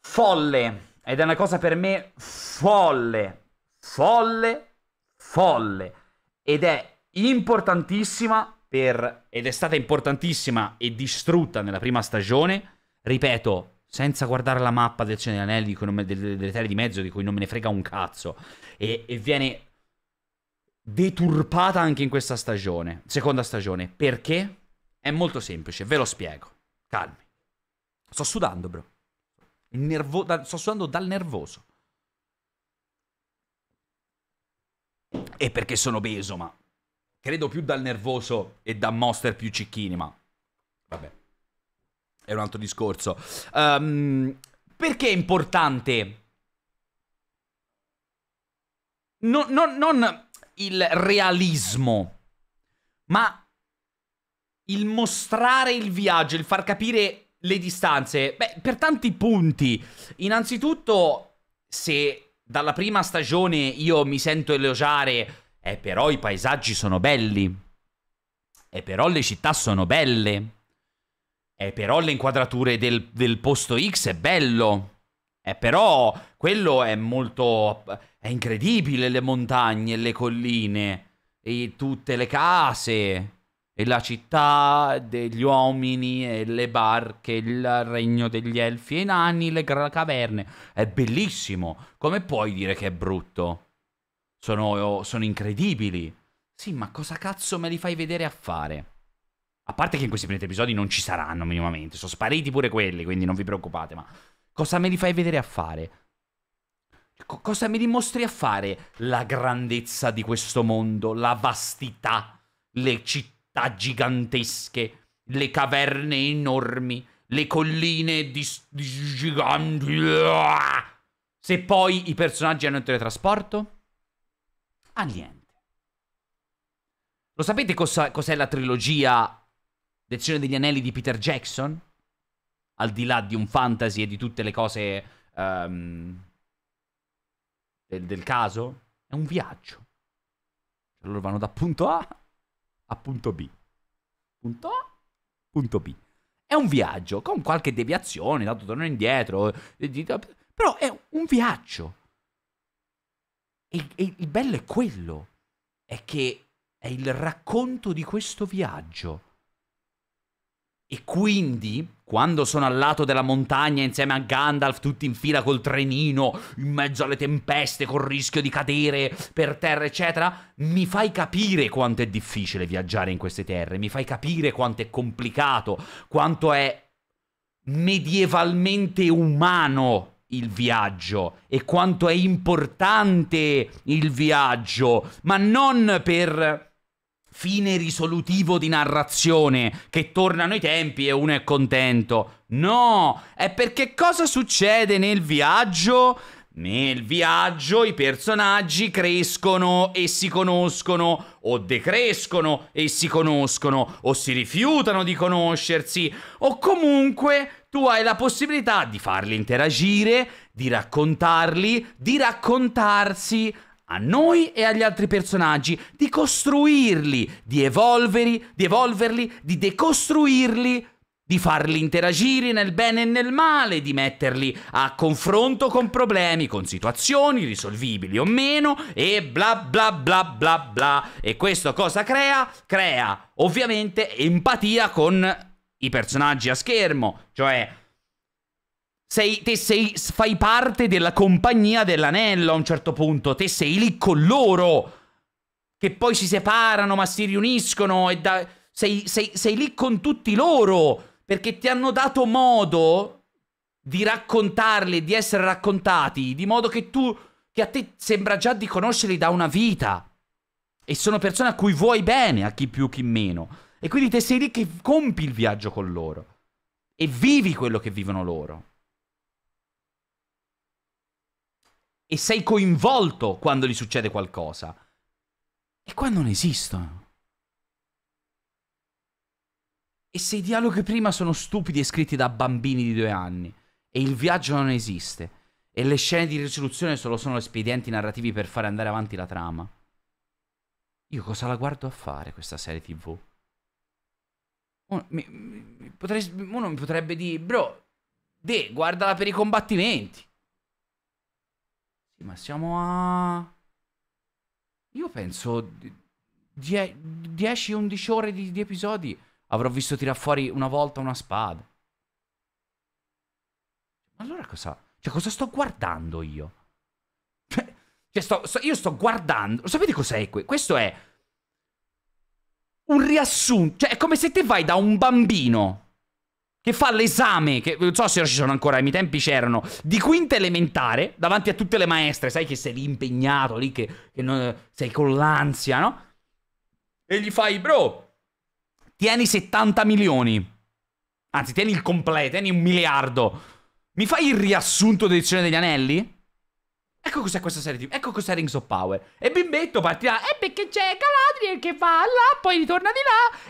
folle. Ed è una cosa per me folle, folle, folle. Ed è importantissima per... ed è stata importantissima e distrutta nella prima stagione. Ripeto, senza guardare la mappa del Signore degli Anelli, non, delle, delle terre di mezzo, di cui non me ne frega un cazzo, e, e viene deturpata anche in questa stagione, seconda stagione. Perché? È molto semplice, ve lo spiego. Calmi. Sto sudando, bro. Nervo- da- sto sudando dal nervoso. E perché sono obeso, ma credo più dal nervoso e da monster più cicchini, ma vabbè è un altro discorso. Um, perché è importante? No, no, non il realismo, ma il mostrare il viaggio, il far capire le distanze. Beh, per tanti punti. Innanzitutto, se dalla prima stagione io mi sento elogiare, eh però i paesaggi sono belli. E eh, però le città sono belle. Eh, però le inquadrature del, del posto X è bello. Eh, però quello è molto... È incredibile le montagne, le colline, e tutte le case, e la città degli uomini, e le barche, il regno degli elfi e i nani, le caverne. È bellissimo. Come puoi dire che è brutto? Sono, sono incredibili. Sì, ma cosa cazzo me li fai vedere a fare? A parte che in questi primi episodi non ci saranno minimamente. Sono spariti pure quelli, quindi non vi preoccupate. Ma cosa me li fai vedere a fare? Co- cosa mi dimostri a fare la grandezza di questo mondo, la vastità, le città gigantesche, le caverne enormi, le colline di, di giganti? Se poi i personaggi hanno il teletrasporto? A ah, niente. Lo sapete cosa, cos'è la trilogia Lezione degli Anelli di Peter Jackson, al di là di un fantasy e di tutte le cose um, del, del, caso, è un viaggio. Loro vanno da punto A a punto B. Punto A, punto B. È un viaggio, con qualche deviazione, tanto torno indietro, eh, però è un viaggio. E, e il bello è quello, è che è il racconto di questo viaggio e quindi, quando sono al lato della montagna insieme a Gandalf, tutti in fila col trenino, in mezzo alle tempeste, col rischio di cadere per terra, eccetera, mi fai capire quanto è difficile viaggiare in queste terre, mi fai capire quanto è complicato, quanto è medievalmente umano il viaggio e quanto è importante il viaggio, ma non per fine risolutivo di narrazione, che tornano i tempi e uno è contento. No, è perché cosa succede nel viaggio? Nel viaggio i personaggi crescono e si conoscono, o decrescono e si conoscono, o si rifiutano di conoscersi, o comunque tu hai la possibilità di farli interagire, di raccontarli, di raccontarsi a noi e agli altri personaggi, di costruirli, di evolverli, di evolverli, di decostruirli, di farli interagire nel bene e nel male, di metterli a confronto con problemi, con situazioni risolvibili o meno e bla bla bla bla bla. E questo cosa crea? Crea ovviamente empatia con i personaggi a schermo, cioè sei, te sei, fai parte della compagnia dell'anello a un certo punto, te sei lì con loro, che poi si separano ma si riuniscono e da, sei, sei, sei lì con tutti loro, perché ti hanno dato modo di raccontarli, di essere raccontati, di modo che tu, che a te sembra già di conoscerli da una vita, e sono persone a cui vuoi bene, a chi più, chi meno, e quindi te sei lì che compi il viaggio con loro, e vivi quello che vivono loro. e sei coinvolto quando gli succede qualcosa. E qua non esistono. E se i dialoghi prima sono stupidi e scritti da bambini di due anni, e il viaggio non esiste, e le scene di risoluzione solo sono espedienti narrativi per fare andare avanti la trama, io cosa la guardo a fare questa serie tv? Uno mi, mi, potrei, uno mi potrebbe dire, bro, de, guardala per i combattimenti. Ma siamo a... Io penso 10-11 ore di, di episodi. Avrò visto tirar fuori una volta una spada. Ma allora cosa... Cioè, cosa sto guardando io? Cioè, cioè sto, sto, io sto guardando. Sapete cos'è qui? Questo è un riassunto. Cioè, è come se te vai da un bambino che fa l'esame, che non so se ci sono ancora, ai eh, miei tempi c'erano, di quinta elementare, davanti a tutte le maestre, sai che sei lì impegnato, lì che, che non, sei con l'ansia, no? E gli fai, bro, tieni 70 milioni, anzi tieni il completo, tieni un miliardo, mi fai il riassunto dell'edizione degli anelli? Ecco cos'è questa serie di... ecco cos'è Rings of Power. E Bimbetto partirà, e eh, perché c'è Galadriel che va là, poi ritorna di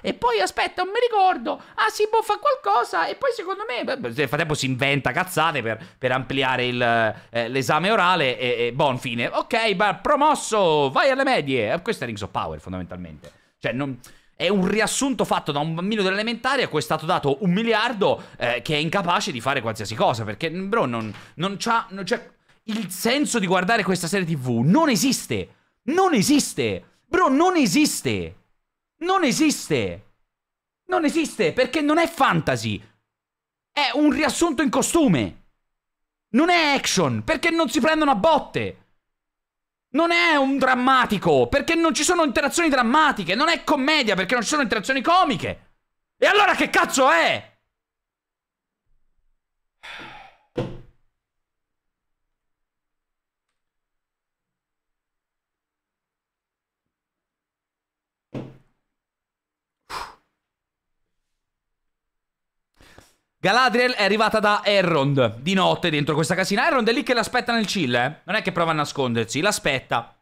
là, e poi aspetta, non mi ricordo, ah si può fare qualcosa, e poi secondo me, nel frattempo si inventa cazzate per, per ampliare eh, l'esame eh, orale, e, e buon fine. Ok, bah, promosso, vai alle medie. Eh, questo è Rings of Power fondamentalmente. Cioè, non... È un riassunto fatto da un bambino dell'elementare a cui è stato dato un miliardo eh, che è incapace di fare qualsiasi cosa, perché, bro, non, non c'ha... Non c'è il senso di guardare questa serie TV non esiste. Non esiste. Bro, non esiste. Non esiste. Non esiste perché non è fantasy. È un riassunto in costume. Non è action perché non si prendono a botte. Non è un drammatico perché non ci sono interazioni drammatiche. Non è commedia perché non ci sono interazioni comiche. E allora che cazzo è? Galadriel è arrivata da Errond di notte dentro questa casina. Errond è lì che l'aspetta nel chill, eh. Non è che prova a nascondersi, l'aspetta.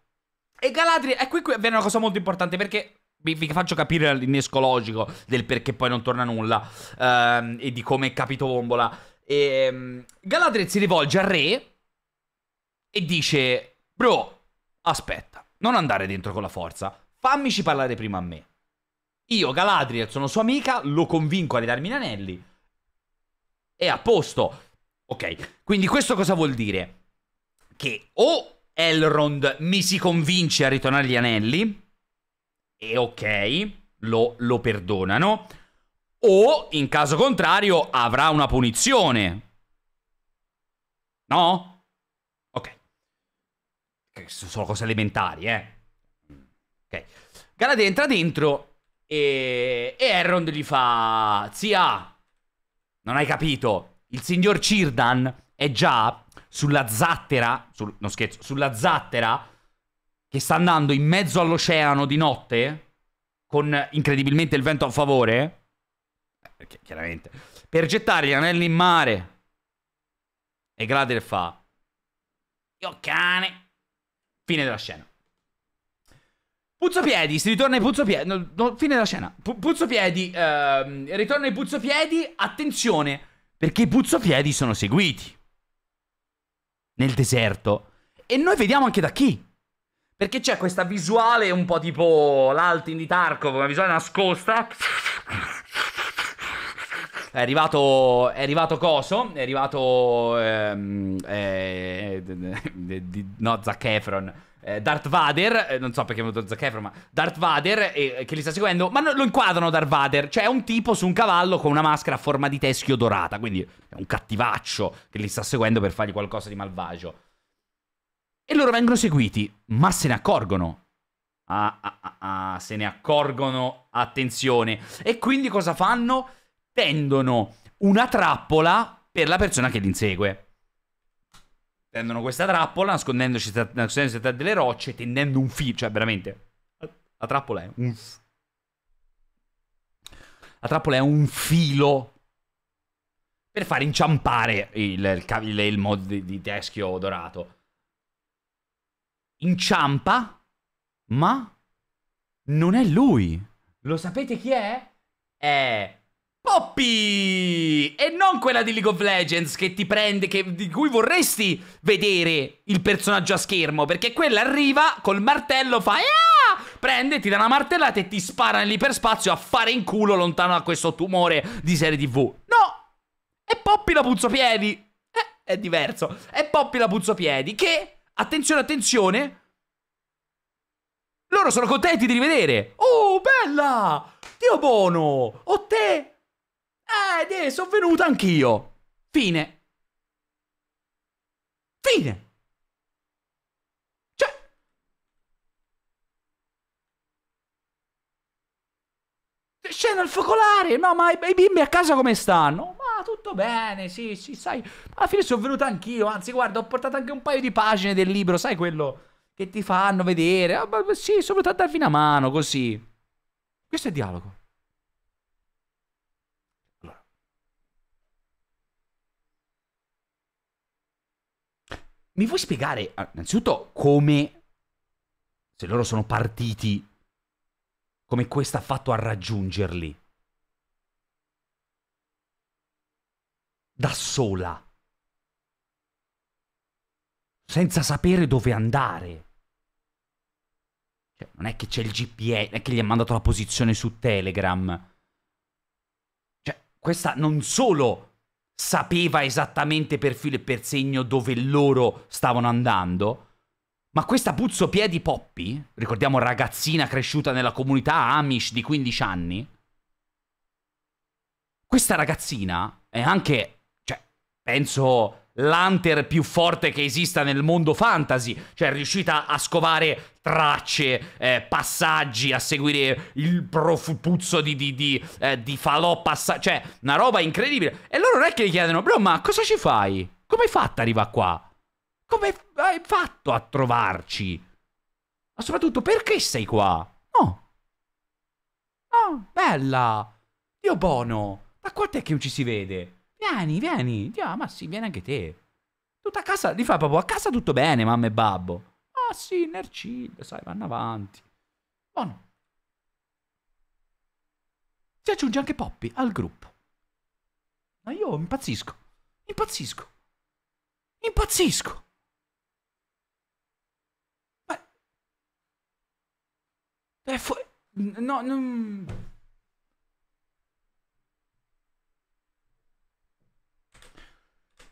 E Galadriel, e qui, qui avviene una cosa molto importante perché vi, vi faccio capire l'innesco logico del perché poi non torna nulla ehm, e di come è capitombola. Ehm, Galadriel si rivolge al re e dice, bro, aspetta, non andare dentro con la forza, fammici parlare prima a me. Io, Galadriel, sono sua amica, lo convinco a ridarmi in anelli è a posto. Ok, quindi questo cosa vuol dire? Che o Elrond mi si convince a ritornare agli anelli, e ok, lo, lo perdonano, o in caso contrario avrà una punizione. No? Ok. Sono cose elementari, eh. Ok. Galadriel entra dentro e, e Elrond gli fa... Zia, non hai capito? Il signor Cirdan è già sulla zattera, sul, non scherzo, sulla zattera che sta andando in mezzo all'oceano di notte con incredibilmente il vento a favore, perché, eh, chiaramente, per gettare gli anelli in mare. E Gladel fa, io cane. Fine della scena. Puzzopiedi, si ritorna ai puzzopiedi. No, no, fine della scena. P- puzzopiedi, ehm, ritorna ai puzzopiedi. Attenzione, perché i puzzopiedi sono seguiti nel deserto. E noi vediamo anche da chi. Perché c'è questa visuale un po' tipo l'Altin di Tarkov, una visuale nascosta. È arrivato, è arrivato Coso, è arrivato... Ehm, eh, no, Zac Efron eh, Darth Vader, eh, non so perché è venuto detto Zac Efron, ma Darth Vader eh, che li sta seguendo, ma no, lo inquadrano Darth Vader, cioè è un tipo su un cavallo con una maschera a forma di teschio dorata, quindi è un cattivaccio che li sta seguendo per fargli qualcosa di malvagio. E loro vengono seguiti, ma se ne accorgono. Ah, ah, ah, ah se ne accorgono, attenzione. E quindi cosa fanno? Tendono una trappola per la persona che li insegue tendono questa trappola nascondendosi tra, nascondendosi tra delle rocce, tendendo un filo, cioè veramente, la trappola è un... La trappola è un filo per far inciampare il, il, il, il mod di, di teschio dorato. Inciampa, ma non è lui. Lo sapete chi è? È Poppy! E non quella di League of Legends che ti prende, che, di cui vorresti vedere il personaggio a schermo, perché quella arriva col martello, fa... Aaah! Prende, ti dà una martellata e ti spara nell'iperspazio a fare in culo lontano da questo tumore di serie TV. No! È Poppy la puzzopiedi! Eh, è diverso. È Poppy la puzzopiedi che, attenzione, attenzione, loro sono contenti di rivedere. Oh, bella! Dio buono! O te! Ed eh, sono venuto anch'io. Fine. Fine. Cioè. scena il focolare. No, ma i, i bimbi a casa come stanno? Ma tutto bene, sì, sì, sai. Alla fine sono venuto anch'io. Anzi, guarda, ho portato anche un paio di pagine del libro, sai quello che ti fanno vedere. Ah, ma, sì, sono venuto a darvi una mano così. Questo è dialogo. Mi vuoi spiegare ah, innanzitutto come, se loro sono partiti, come questa ha fatto a raggiungerli? Da sola. Senza sapere dove andare. Cioè, non è che c'è il GPS, non è che gli ha mandato la posizione su Telegram. Cioè, questa non solo sapeva esattamente per filo e per segno dove loro stavano andando. Ma questa puzzopiedi Poppy, ricordiamo ragazzina cresciuta nella comunità Amish di 15 anni, questa ragazzina è anche, cioè, penso l'hunter più forte che esista nel mondo fantasy, cioè riuscita a scovare tracce, eh, passaggi, a seguire il profupuzzo di, di, di, eh, di falò passaggi, cioè una roba incredibile. E loro non è che gli chiedono, bro, ma cosa ci fai? Come hai fatto ad arrivare qua? Come hai fatto a trovarci? Ma soprattutto perché sei qua? No. Oh, bella. Dio bono, da quant'è che non ci si vede? Vieni, vieni. Dio, ah, ma sì, vieni anche te. Tutta a casa, li fa proprio a casa tutto bene, mamma e babbo. Ah sì, nel sai, vanno avanti. Buono. Oh, si aggiunge anche Poppy al gruppo. Ma io impazzisco. Impazzisco. Impazzisco. Ma... È fuori... No, non...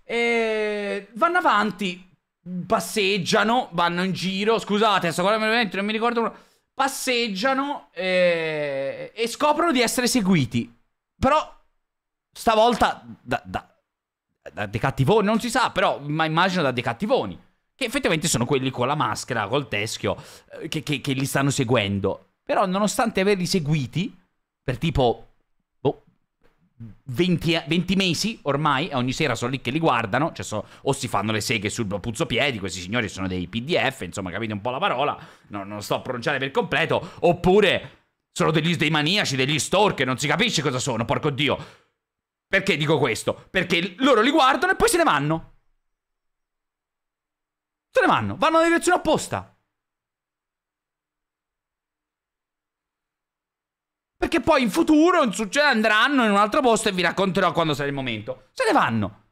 E eh, vanno avanti, passeggiano, vanno in giro. Scusate, sto guardando veramente, non mi ricordo. Passeggiano e, eh, e scoprono di essere seguiti. Però stavolta da, da, da dei cattivoni, non si sa, però ma immagino da dei cattivoni. Che effettivamente sono quelli con la maschera, col teschio, eh, che, che, che li stanno seguendo. Però nonostante averli seguiti, per tipo 20, 20, mesi ormai, e ogni sera sono lì che li guardano, cioè so, o si fanno le seghe sul puzzopiedi, questi signori sono dei PDF, insomma capite un po' la parola, no, non sto a pronunciare per completo, oppure sono degli, dei maniaci, degli stalker, non si capisce cosa sono, porco dio. Perché dico questo? Perché loro li guardano e poi se ne vanno. Se ne vanno, vanno nella direzione opposta. Perché poi in futuro in succede, cioè, andranno in un altro posto e vi racconterò quando sarà il momento. Se ne vanno.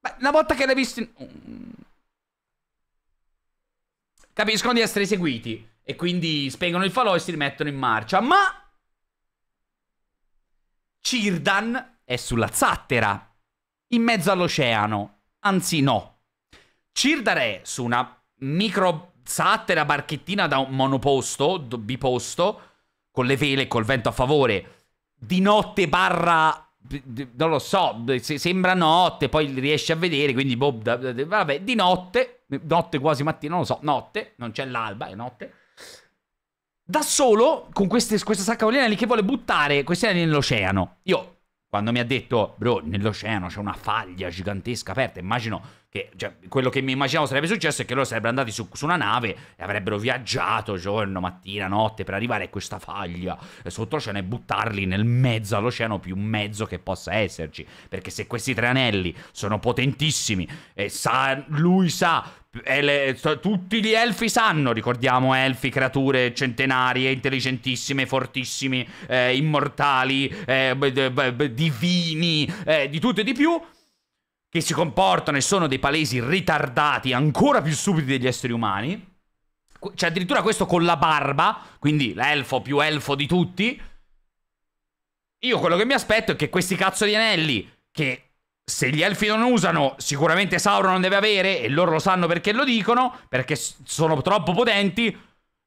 Beh, una volta che l'hai visto... In... Capiscono di essere seguiti. E quindi spengono il falò e si rimettono in marcia. Ma... Cirdan è sulla zattera. In mezzo all'oceano. Anzi, no. Cirdan è su una micro zattera barchettina da un monoposto, biposto con le vele, col vento a favore, di notte barra... Non lo so, sembra notte, poi riesci a vedere, quindi boh, vabbè, di notte, notte quasi mattina, non lo so, notte, non c'è l'alba, è notte. Da solo, con queste, questa sacca di alieni che vuole buttare questi alieni nell'oceano. Io quando mi ha detto, bro, nell'oceano c'è una faglia gigantesca aperta, immagino che, cioè, quello che mi immaginavo sarebbe successo è che loro sarebbero andati su, su una nave e avrebbero viaggiato giorno, mattina, notte per arrivare a questa faglia eh, sotto l'oceano e buttarli nel mezzo all'oceano più mezzo che possa esserci. Perché se questi tre anelli sono potentissimi e sa, lui sa le, tutti gli elfi sanno, ricordiamo elfi, creature centenarie, intelligentissime, fortissime, eh, immortali, eh, divini, eh, di tutto e di più, che si comportano e sono dei palesi ritardati, ancora più stupidi degli esseri umani. C'è addirittura questo con la barba, quindi l'elfo più elfo di tutti. Io quello che mi aspetto è che questi cazzo di anelli, che se gli elfi non usano, sicuramente Sauron non deve avere, e loro lo sanno perché lo dicono, perché sono troppo potenti,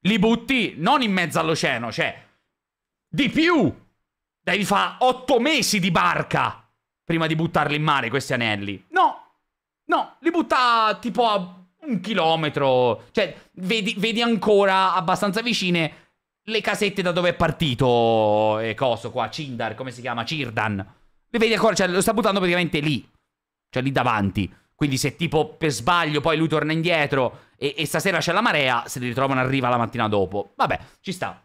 li butti non in mezzo all'oceano, cioè, di più! Devi fare otto mesi di barca prima di buttarli in mare questi anelli. No, no, li butta tipo a un chilometro, cioè, vedi, vedi ancora abbastanza vicine le casette da dove è partito e eh, coso qua, Cindar, come si chiama? Cirdan. Li vedi ancora, cioè lo sta buttando praticamente lì. Cioè lì davanti. Quindi se tipo per sbaglio poi lui torna indietro e, e stasera c'è la marea, se li ritrovano arriva la mattina dopo. Vabbè, ci sta.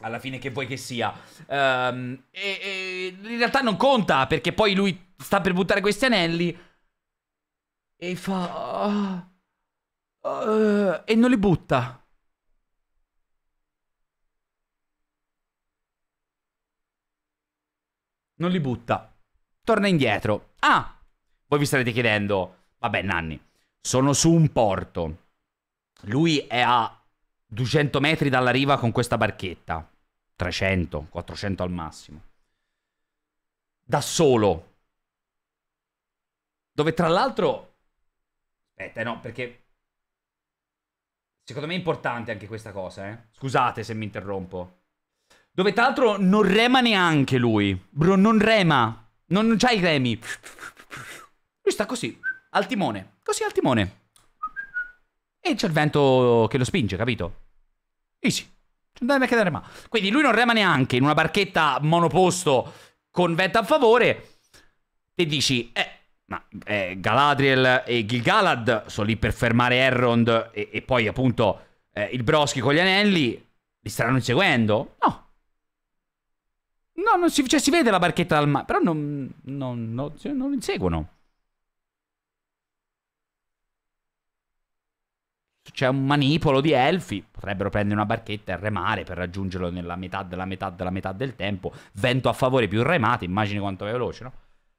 Alla fine che vuoi che sia. Um, e, e, in realtà non conta perché poi lui sta per buttare questi anelli e fa... Uh, uh, e non li butta. Non li butta. Torna indietro. Ah! Voi vi starete chiedendo, vabbè Nanni, sono su un porto. Lui è a 200 metri dalla riva con questa barchetta. 300, 400 al massimo. Da solo. Dove tra l'altro... Aspetta, eh, no, perché... Secondo me è importante anche questa cosa, eh. Scusate se mi interrompo. Dove tra l'altro non rema neanche lui. Bro, non rema. Non, non c'ha i remi. Lui sta così, al timone. Così al timone. E c'è il vento che lo spinge, capito? Easy. Non deve neanche remare. Quindi lui non rema neanche in una barchetta monoposto con vento a favore. E dici, eh, ma eh, Galadriel e Gilgalad sono lì per fermare Errond e, e poi appunto eh, il Broski con gli anelli. Li staranno inseguendo? No, No, non si, cioè, si vede la barchetta dal mare, però non, non, non, cioè, non inseguono. C'è un manipolo di elfi, potrebbero prendere una barchetta e remare per raggiungerlo nella metà della metà della metà del tempo. Vento a favore più remate, immagini quanto è veloce, no?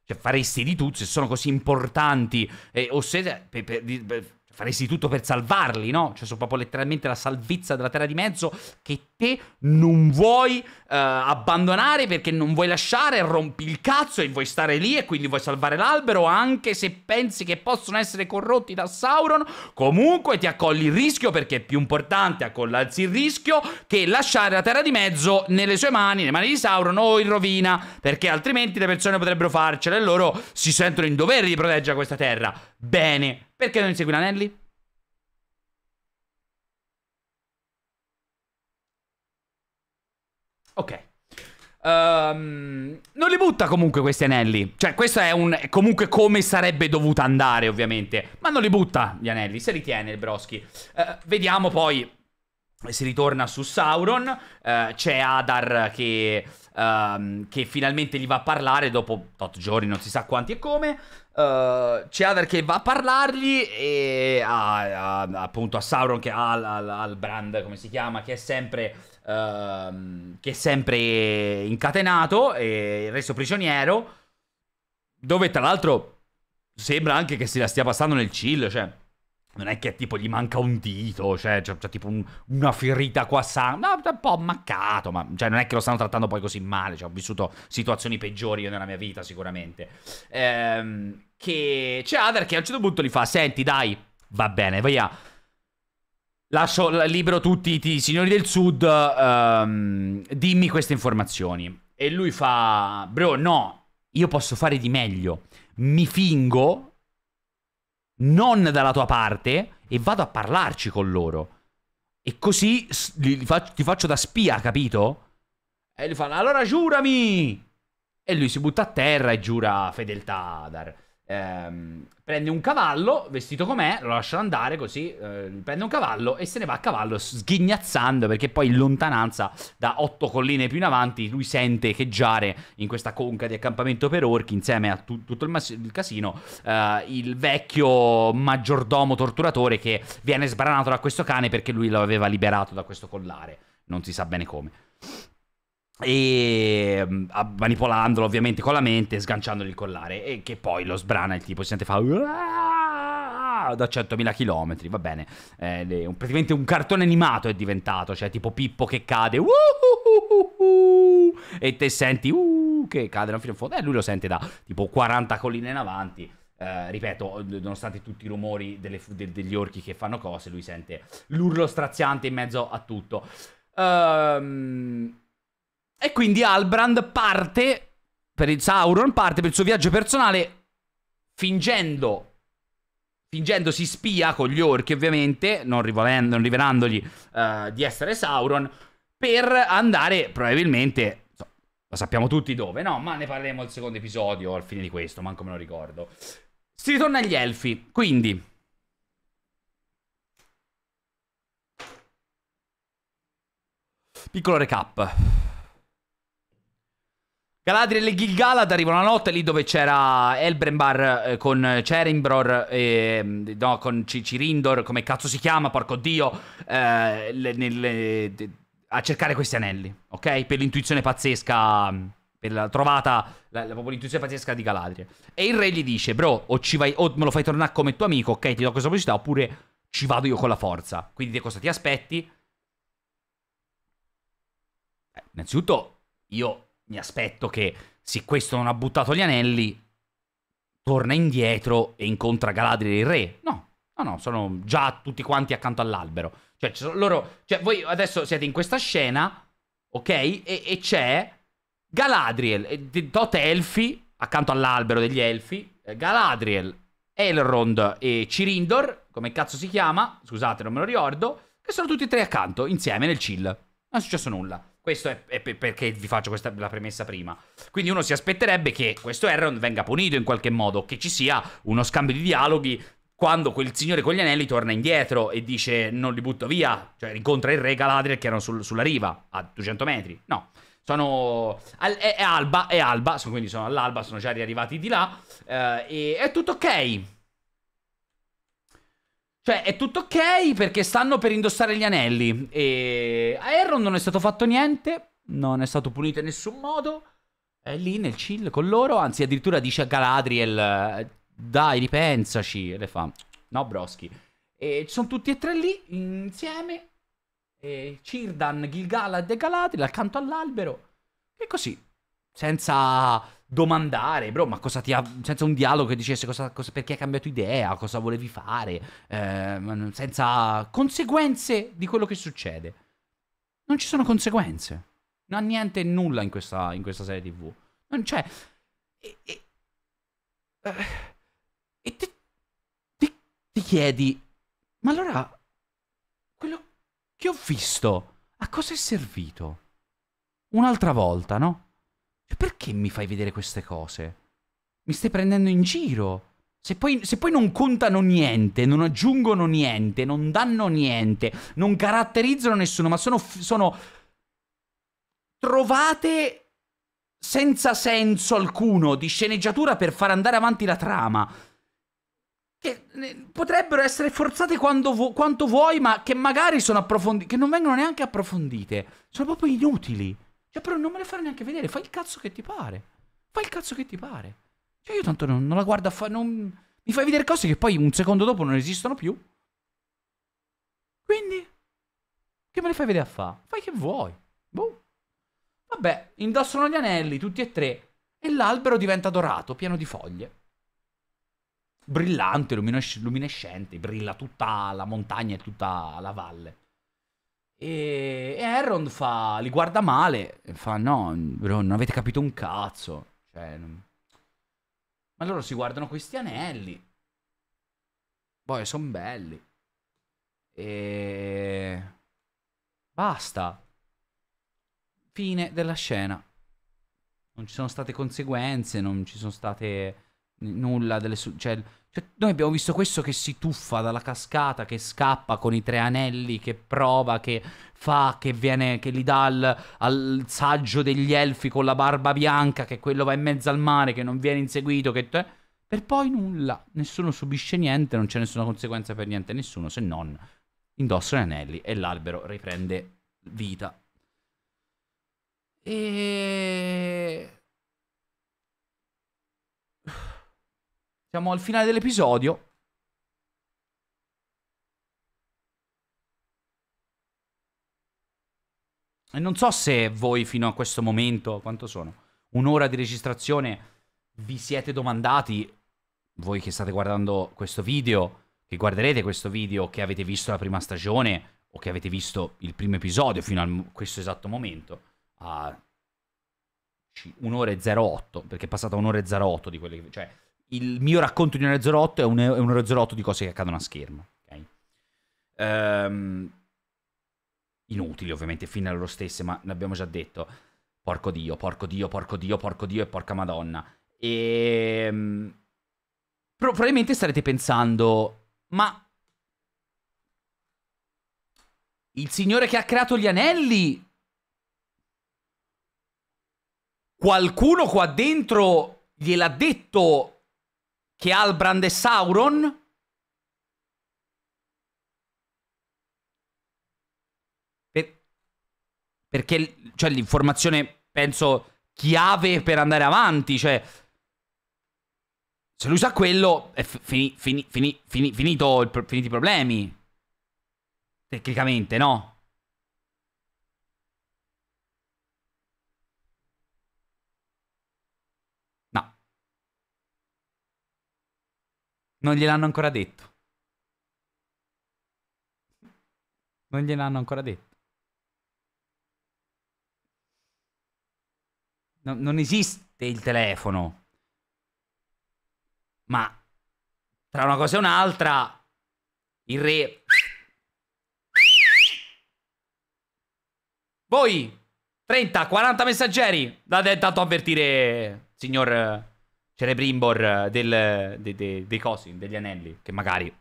Cioè faresti di tutto se sono così importanti E, o se... Per, per, per, faresti tutto per salvarli, no? Cioè sono proprio letteralmente la salvezza della terra di mezzo che te non vuoi uh, abbandonare perché non vuoi lasciare, rompi il cazzo e vuoi stare lì e quindi vuoi salvare l'albero anche se pensi che possono essere corrotti da Sauron, comunque ti accolli il rischio perché è più importante accollarsi il rischio che lasciare la terra di mezzo nelle sue mani, nelle mani di Sauron o in rovina, perché altrimenti le persone potrebbero farcela e loro si sentono in dovere di proteggere questa terra. Bene. Perché non insegui l'anelli? Ok. Um, non li butta comunque questi anelli. Cioè, questo è un. Comunque, come sarebbe dovuta andare, ovviamente. Ma non li butta gli anelli. Se li tiene il Broski. Uh, vediamo poi. Si ritorna su Sauron. Uh, c'è Adar che. Uh, che finalmente gli va a parlare dopo 8 giorni, non si sa quanti e come. Eh, c'è Adar che va a parlargli e a, a, appunto a Sauron che ha al, al, brand, come si chiama, che è sempre, uh, che è sempre incatenato e reso prigioniero, dove tra l'altro sembra anche che si la stia passando nel chill, cioè non è che tipo gli manca un dito, cioè c'è, tipo un, una ferita qua sangue. No, un po' ammaccato, ma cioè, non è che lo stanno trattando poi così male. Cioè, ho vissuto situazioni peggiori io nella mia vita, sicuramente. Ehm, che c'è Adar che a un certo punto gli fa: Senti, dai, va bene, via. Lascio libero tutti i signori del sud. Ehm, dimmi queste informazioni. E lui fa: Bro, no, io posso fare di meglio. Mi fingo non dalla tua parte e vado a parlarci con loro. E così faccio, ti faccio da spia, capito? E gli fanno, allora giurami! E lui si butta a terra e giura fedeltà ad Ar ehm, prende un cavallo, vestito com'è, lo lascia andare così, eh, prende un cavallo e se ne va a cavallo sghignazzando perché poi in lontananza, da otto colline più in avanti, lui sente echeggiare in questa conca di accampamento per orchi insieme a tu tutto il, il casino eh, il vecchio maggiordomo torturatore che viene sbranato da questo cane perché lui lo aveva liberato da questo collare, non si sa bene come e mm, manipolandolo ovviamente con la mente sganciandogli il collare e che poi lo sbrana il tipo si sente fa da 100.000 km va bene eh, praticamente un cartone animato è diventato cioè tipo Pippo che cade e te senti uh, che cade fino in fondo e eh, lui lo sente da tipo 40 colline in avanti eh, ripeto, nonostante tutti i rumori delle, de, degli orchi che fanno cose, lui sente l'urlo straziante in mezzo a tutto. Ehm, e quindi Albrand parte per il Sauron, parte per il suo viaggio personale fingendo fingendosi spia con gli orchi ovviamente, non, rivolendo, non rivelandogli uh, di essere Sauron, per andare probabilmente, so, lo sappiamo tutti dove, no? Ma ne parleremo al secondo episodio, al fine di questo, manco me lo ricordo. Si ritorna agli elfi, quindi... Piccolo recap. Galadriel e Gilgalad arrivano la notte lì dove c'era Elbrembar eh, con Cerimbror, eh, mm, no, con C- Cirindor, come cazzo si chiama, porco dio, eh, le, nelle, a cercare questi anelli, ok? Per l'intuizione pazzesca, mm, per la trovata, la, la, proprio l'intuizione pazzesca di Galadriel. E il re gli dice, bro, o, ci vai, o me lo fai tornare come tuo amico, ok, ti do questa possibilità, oppure ci vado io con la forza. Quindi di cosa ti aspetti? Eh, innanzitutto, io mi aspetto che se questo non ha buttato gli anelli, torna indietro e incontra Galadriel il re. No, no, no, sono già tutti quanti accanto all'albero. Cioè, loro, cioè, voi adesso siete in questa scena, ok? E, e c'è Galadriel, e, tot elfi, accanto all'albero degli elfi, eh, Galadriel, Elrond e Cirindor, come cazzo si chiama, scusate non me lo ricordo, che sono tutti e tre accanto, insieme nel chill. Non è successo nulla. Questo è, è perché vi faccio questa, la premessa prima. Quindi uno si aspetterebbe che questo Erron venga punito in qualche modo, che ci sia uno scambio di dialoghi quando quel signore con gli anelli torna indietro e dice non li butto via, cioè incontra il re Galadriel che erano sul, sulla riva a 200 metri. No, sono... Al, è, è, alba, è alba, quindi sono all'alba, sono già arrivati di là eh, e è tutto ok cioè, è tutto ok perché stanno per indossare gli anelli. E a Erron non è stato fatto niente, non è stato punito in nessun modo. È lì nel chill con loro, anzi addirittura dice a Galadriel, dai ripensaci, e le fa, no broski. E sono tutti e tre lì, insieme, e Cirdan, Gilgalad e Galadriel accanto all'albero. E così, senza domandare, bro, ma cosa ti ha... senza un dialogo che dicesse cosa, cosa, perché hai cambiato idea, cosa volevi fare, eh, senza conseguenze di quello che succede. Non ci sono conseguenze. Non ha niente e nulla in questa, in questa serie tv. Non c'è... E, e, eh, e te, te, ti chiedi, ma allora quello che ho visto a cosa è servito? Un'altra volta, no? Cioè, perché mi fai vedere queste cose? Mi stai prendendo in giro. Se poi, se poi, non contano niente, non aggiungono niente, non danno niente, non caratterizzano nessuno, ma sono, sono trovate senza senso alcuno di sceneggiatura per far andare avanti la trama. Che potrebbero essere forzate vu quanto vuoi, ma che magari sono approfondite. Che non vengono neanche approfondite. Sono proprio inutili. Cioè, però non me le fare neanche vedere. Fai il cazzo che ti pare. Fai il cazzo che ti pare. Cioè, io tanto non, non la guardo a fare. Non... Mi fai vedere cose che poi un secondo dopo non esistono più. Quindi, che me le fai vedere a fa? Fai che vuoi. Boh. Vabbè, indossano gli anelli, tutti e tre. E l'albero diventa dorato, pieno di foglie. Brillante, luminescente, brilla tutta la montagna e tutta la valle. E, e Aaron fa, li guarda male, e fa no, bro, non avete capito un cazzo. Cioè, non... Ma loro si guardano questi anelli. Poi boh, sono belli. E... Basta. Fine della scena. Non ci sono state conseguenze, non ci sono state nulla delle... Su- cioè, cioè, noi abbiamo visto questo che si tuffa dalla cascata, che scappa con i tre anelli, che prova, che fa, che viene, che li dà al, al saggio degli elfi con la barba bianca, che quello va in mezzo al mare, che non viene inseguito, che... T- per poi nulla, nessuno subisce niente, non c'è nessuna conseguenza per niente, nessuno se non indossano gli anelli e l'albero riprende vita. E Siamo al finale dell'episodio. E non so se voi fino a questo momento, quanto sono? Un'ora di registrazione, vi siete domandati, voi che state guardando questo video, che guarderete questo video, che avete visto la prima stagione o che avete visto il primo episodio fino a questo esatto momento, a un'ora e 08, perché è passata un'ora e 08 di quelle che... Cioè, il mio racconto di un rezzerotto è un, è un rezzerotto di cose che accadono a schermo. Okay? Um, inutili, ovviamente, fino a loro stesse, ma ne abbiamo già detto. Porco Dio, porco Dio, porco Dio, porco Dio e porca Madonna. E. Um, probabilmente starete pensando, ma. Il signore che ha creato gli anelli qualcuno qua dentro gliel'ha detto che Albrand e Sauron. Per... Perché cioè, l'informazione, penso, chiave per andare avanti. Cioè, se lui sa quello, è fini, fini, fini, finito, finiti i problemi. Tecnicamente, no? Non gliel'hanno ancora detto. Non gliel'hanno ancora detto. No, non esiste il telefono. Ma tra una cosa e un'altra, il re... Voi, 30-40 messaggeri, l'ha tentato avvertire, signor... Cerebrimbor eh, del, de, de, dei cosi, degli anelli, che magari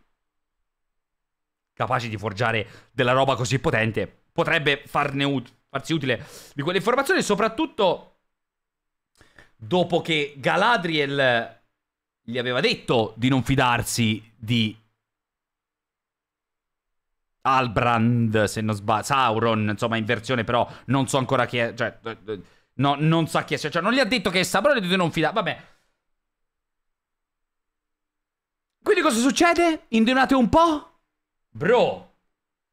capaci di forgiare della roba così potente, potrebbe ut- farsi utile di quelle informazioni, soprattutto dopo che Galadriel gli aveva detto di non fidarsi di Albrand, se non sbaglio, Sauron, insomma, in versione però non so ancora chi è, cioè, no, non sa chi è, cioè, non gli ha detto che è Sauron detto di non fidarsi, vabbè, Quindi cosa succede? Indovinate un po'? Bro,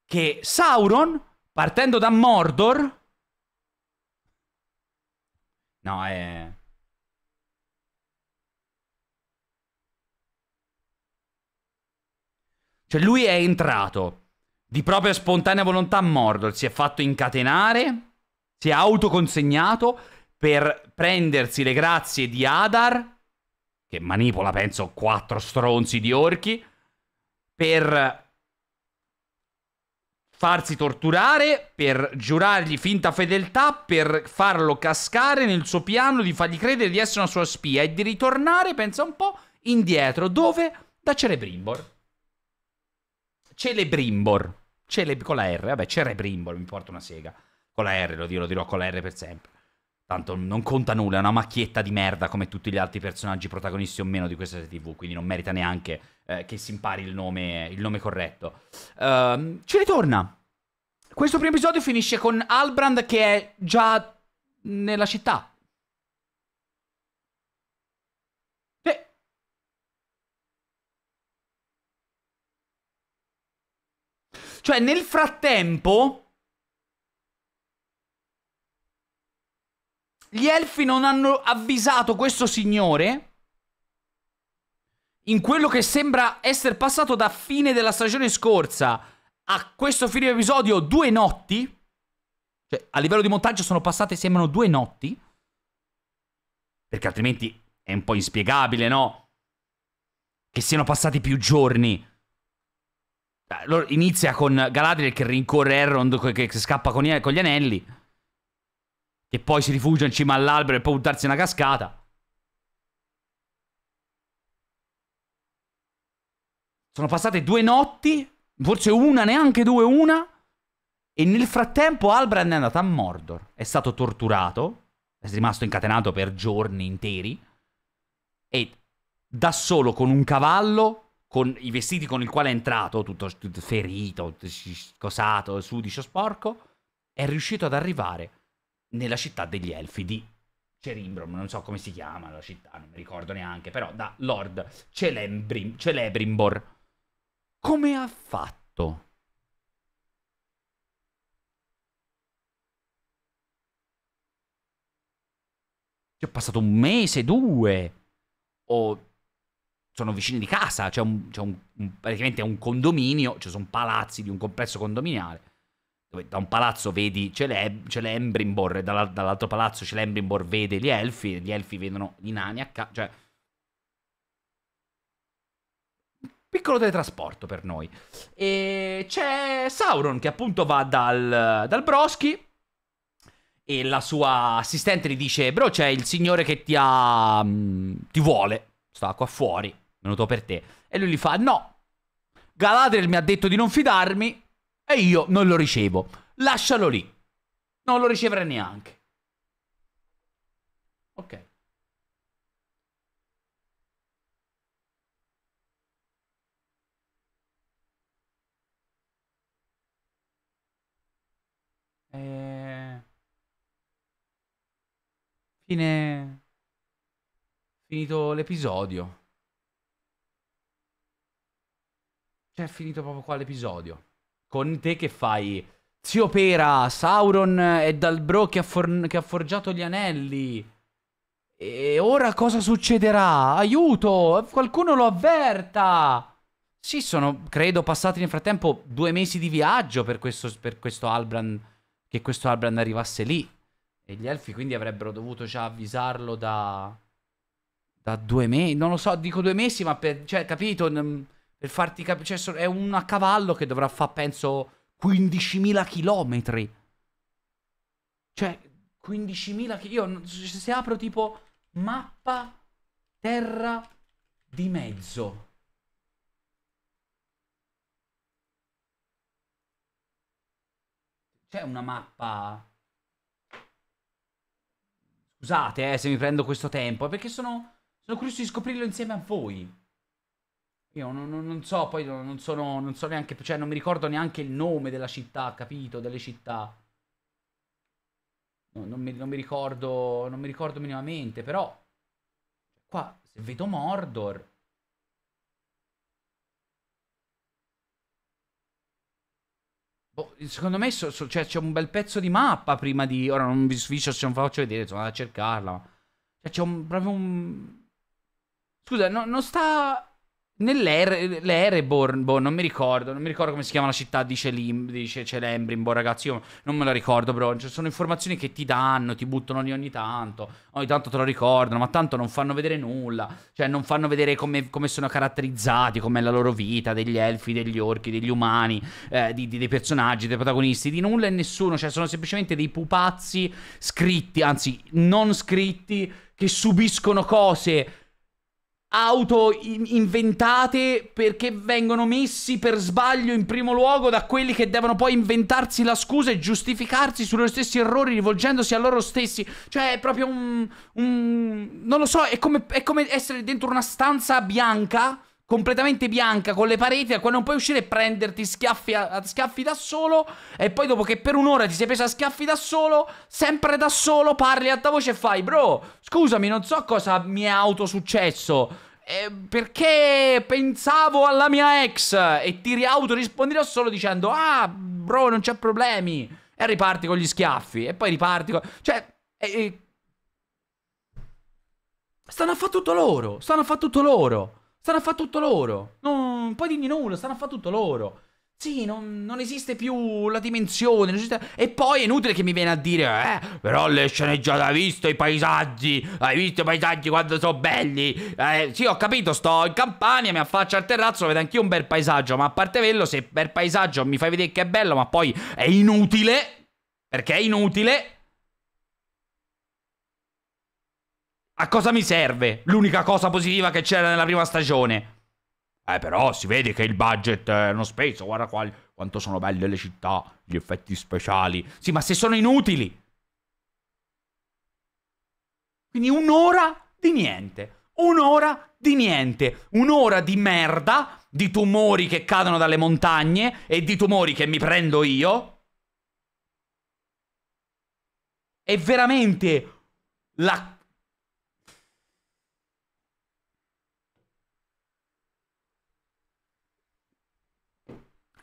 che Sauron, partendo da Mordor... No, è... Cioè lui è entrato di propria spontanea volontà a Mordor, si è fatto incatenare, si è autoconsegnato per prendersi le grazie di Adar che manipola, penso, quattro stronzi di orchi, per farsi torturare, per giurargli finta fedeltà, per farlo cascare nel suo piano di fargli credere di essere una sua spia e di ritornare, pensa un po', indietro, dove? Da Celebrimbor. Celebrimbor. Celeb- con la R, vabbè, Cerebrimbor, mi porta una sega. Con la R, lo dirò, lo dirò con la R per sempre. Tanto non conta nulla, è una macchietta di merda come tutti gli altri personaggi protagonisti o meno di questa serie TV, quindi non merita neanche eh, che si impari il nome, il nome corretto. Uh, ci ritorna. Questo primo episodio finisce con Albrand che è già nella città. Eh. Cioè, nel frattempo, Gli elfi non hanno avvisato questo signore in quello che sembra essere passato da fine della stagione scorsa a questo fine episodio due notti. Cioè, a livello di montaggio sono passate, sembrano due notti. Perché altrimenti è un po' inspiegabile, no? Che siano passati più giorni. Allora, inizia con Galadriel che rincorre Errond che, che scappa con, con gli anelli. Che poi si rifugia in cima all'albero e può buttarsi una cascata. Sono passate due notti, forse una, neanche due, una. E nel frattempo Albrand è andato a Mordor. È stato torturato. È rimasto incatenato per giorni interi. E da solo con un cavallo, con i vestiti con il quale è entrato, tutto, tutto ferito, tutto scosato, sudicio, sporco, è riuscito ad arrivare nella città degli elfi di Cerimbrum, non so come si chiama la città, non mi ricordo neanche, però da Lord Celebrim, Celebrimbor. Come ha fatto? Ci è passato un mese, due, o sono vicini di casa, c'è un, un, un, praticamente è un condominio, ci cioè sono palazzi di un complesso condominiale dove da un palazzo vedi Cele- Celembrimborn e dall'altro palazzo Celembrimborn vede gli elfi, e gli elfi vedono i nani a casa, cioè... Piccolo teletrasporto per noi. E c'è Sauron che appunto va dal, dal Broschi e la sua assistente gli dice, bro c'è il signore che ti ha... Mm, ti vuole, sta qua fuori, venuto per te. E lui gli fa, no, Galadriel mi ha detto di non fidarmi, e io non lo ricevo. Lascialo lì. Non lo riceverai neanche. Ok. Eh... Fine... Finito l'episodio. Cioè, è finito proprio qua l'episodio con te che fai... Zio Pera, Sauron è dal bro che ha, che ha forgiato gli anelli. E ora cosa succederà? Aiuto! Qualcuno lo avverta! Sì, sono, credo, passati nel frattempo due mesi di viaggio per questo, per questo Albrand, che questo Albrand arrivasse lì. E gli elfi quindi avrebbero dovuto già avvisarlo da... Da due mesi, non lo so, dico due mesi, ma per... Cioè, capito? Per farti capire, cioè, è un cavallo che dovrà fare, penso, 15.000 chilometri. Cioè, 15.000 chilometri. Io, se apro tipo mappa terra di mezzo. C'è una mappa... Scusate eh, se mi prendo questo tempo, È perché sono, sono curioso di scoprirlo insieme a voi. Io non, non, so, poi non sono, non so neanche, cioè non mi ricordo neanche il nome della città, capito? Delle città. No, non, mi, non, mi, ricordo, non mi ricordo minimamente, però... Qua, se vedo Mordor... Boh, secondo me so, so, cioè c'è un bel pezzo di mappa prima di... Ora non vi sficio se non faccio vedere, sono andato a cercarla. Cioè, c'è un, proprio un... Scusa, no, non sta... Nell'Ereborn, boh, non mi ricordo, non mi ricordo come si chiama la città di, Celim, di Celembrim, boh, ragazzi, io non me la ricordo, però cioè, sono informazioni che ti danno, ti buttano lì ogni tanto, ogni tanto te lo ricordano, ma tanto non fanno vedere nulla, cioè non fanno vedere come, come sono caratterizzati, com'è la loro vita, degli elfi, degli orchi, degli umani, eh, di, di, dei personaggi, dei protagonisti, di nulla e nessuno, cioè sono semplicemente dei pupazzi scritti, anzi non scritti, che subiscono cose auto inventate perché vengono messi per sbaglio in primo luogo da quelli che devono poi inventarsi la scusa e giustificarsi sugli stessi errori rivolgendosi a loro stessi. Cioè è proprio un... un non lo so, è come, è come essere dentro una stanza bianca completamente bianca con le pareti, al quale non puoi uscire e prenderti schiaffi, a, a schiaffi da solo. E poi, dopo che per un'ora ti sei presa a schiaffi da solo, sempre da solo, parli a alta voce e fai: Bro, scusami, non so cosa mi è autosuccesso. Eh, perché pensavo alla mia ex e ti autorispondi da solo dicendo ah bro non c'è problemi e riparti con gli schiaffi e poi riparti con... cioè eh, eh... stanno a fare tutto loro stanno a fare tutto loro Stanno a fare tutto loro. Non puoi dirgli nulla, stanno a fare tutto loro. Sì, non, non, esiste più la dimensione. Esiste... E poi è inutile che mi viene a dire, eh, però le sceneggiate hai visto i paesaggi, hai visto i paesaggi quando sono belli. Eh, sì, ho capito, sto in Campania, mi affaccio al terrazzo, vedo anch'io un bel paesaggio, ma a parte quello, se per paesaggio mi fai vedere che è bello, ma poi è inutile, perché è inutile, A cosa mi serve l'unica cosa positiva che c'era nella prima stagione? Eh, però si vede che il budget è uno speso. Guarda qua quanto sono belle le città, gli effetti speciali. Sì, ma se sono inutili. Quindi un'ora di niente. Un'ora di niente. Un'ora di merda, di tumori che cadono dalle montagne e di tumori che mi prendo io. È veramente la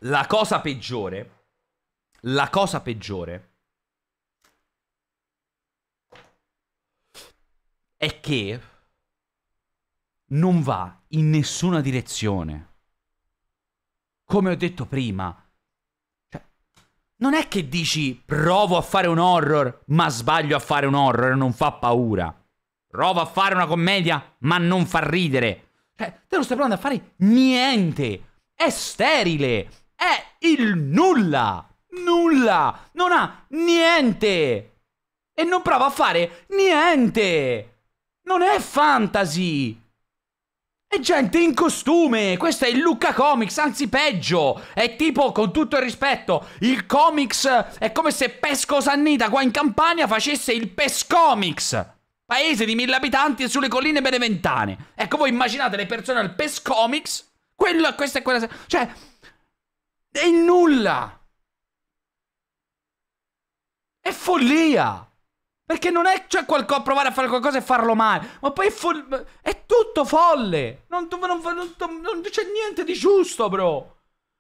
La cosa peggiore. La cosa peggiore. È che. Non va in nessuna direzione. Come ho detto prima. Cioè, non è che dici provo a fare un horror, ma sbaglio a fare un horror, e non fa paura. Provo a fare una commedia, ma non fa ridere. Cioè, te non stai provando a fare niente. È sterile è il nulla. Nulla. Non ha niente. E non prova a fare niente. Non è fantasy. È gente in costume, questo è il Lucca Comics, anzi peggio, è tipo, con tutto il rispetto, il comics è come se Pesco Sannita qua in Campania facesse il Pescomics, paese di mille abitanti e sulle colline beneventane. Ecco, voi immaginate le persone al Pescomics, quello, questa e quella, cioè, è il nulla. È follia. Perché non è cioè, qualcosa, provare a fare qualcosa e farlo male. Ma poi è, fo- è tutto folle. Non, non, non, non c'è niente di giusto, bro.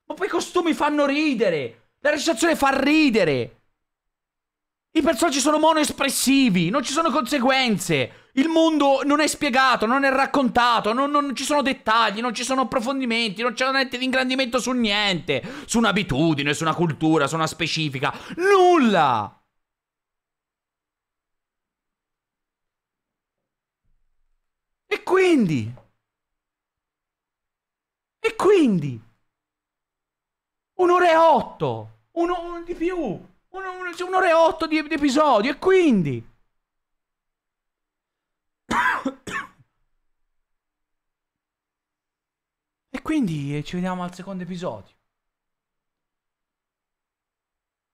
Ma poi i costumi fanno ridere. La recitazione fa ridere. I personaggi sono monoespressivi. Non ci sono conseguenze. Il mondo non è spiegato, non è raccontato, non, non, ci sono dettagli, non ci sono approfondimenti, non c'è niente di ingrandimento su niente, su un'abitudine, su una cultura, su una specifica, nulla! E quindi? E quindi? Un'ora e otto! Uno, uno di più! Cioè un'ora e otto di, di episodio, e quindi? e quindi ci vediamo al secondo episodio.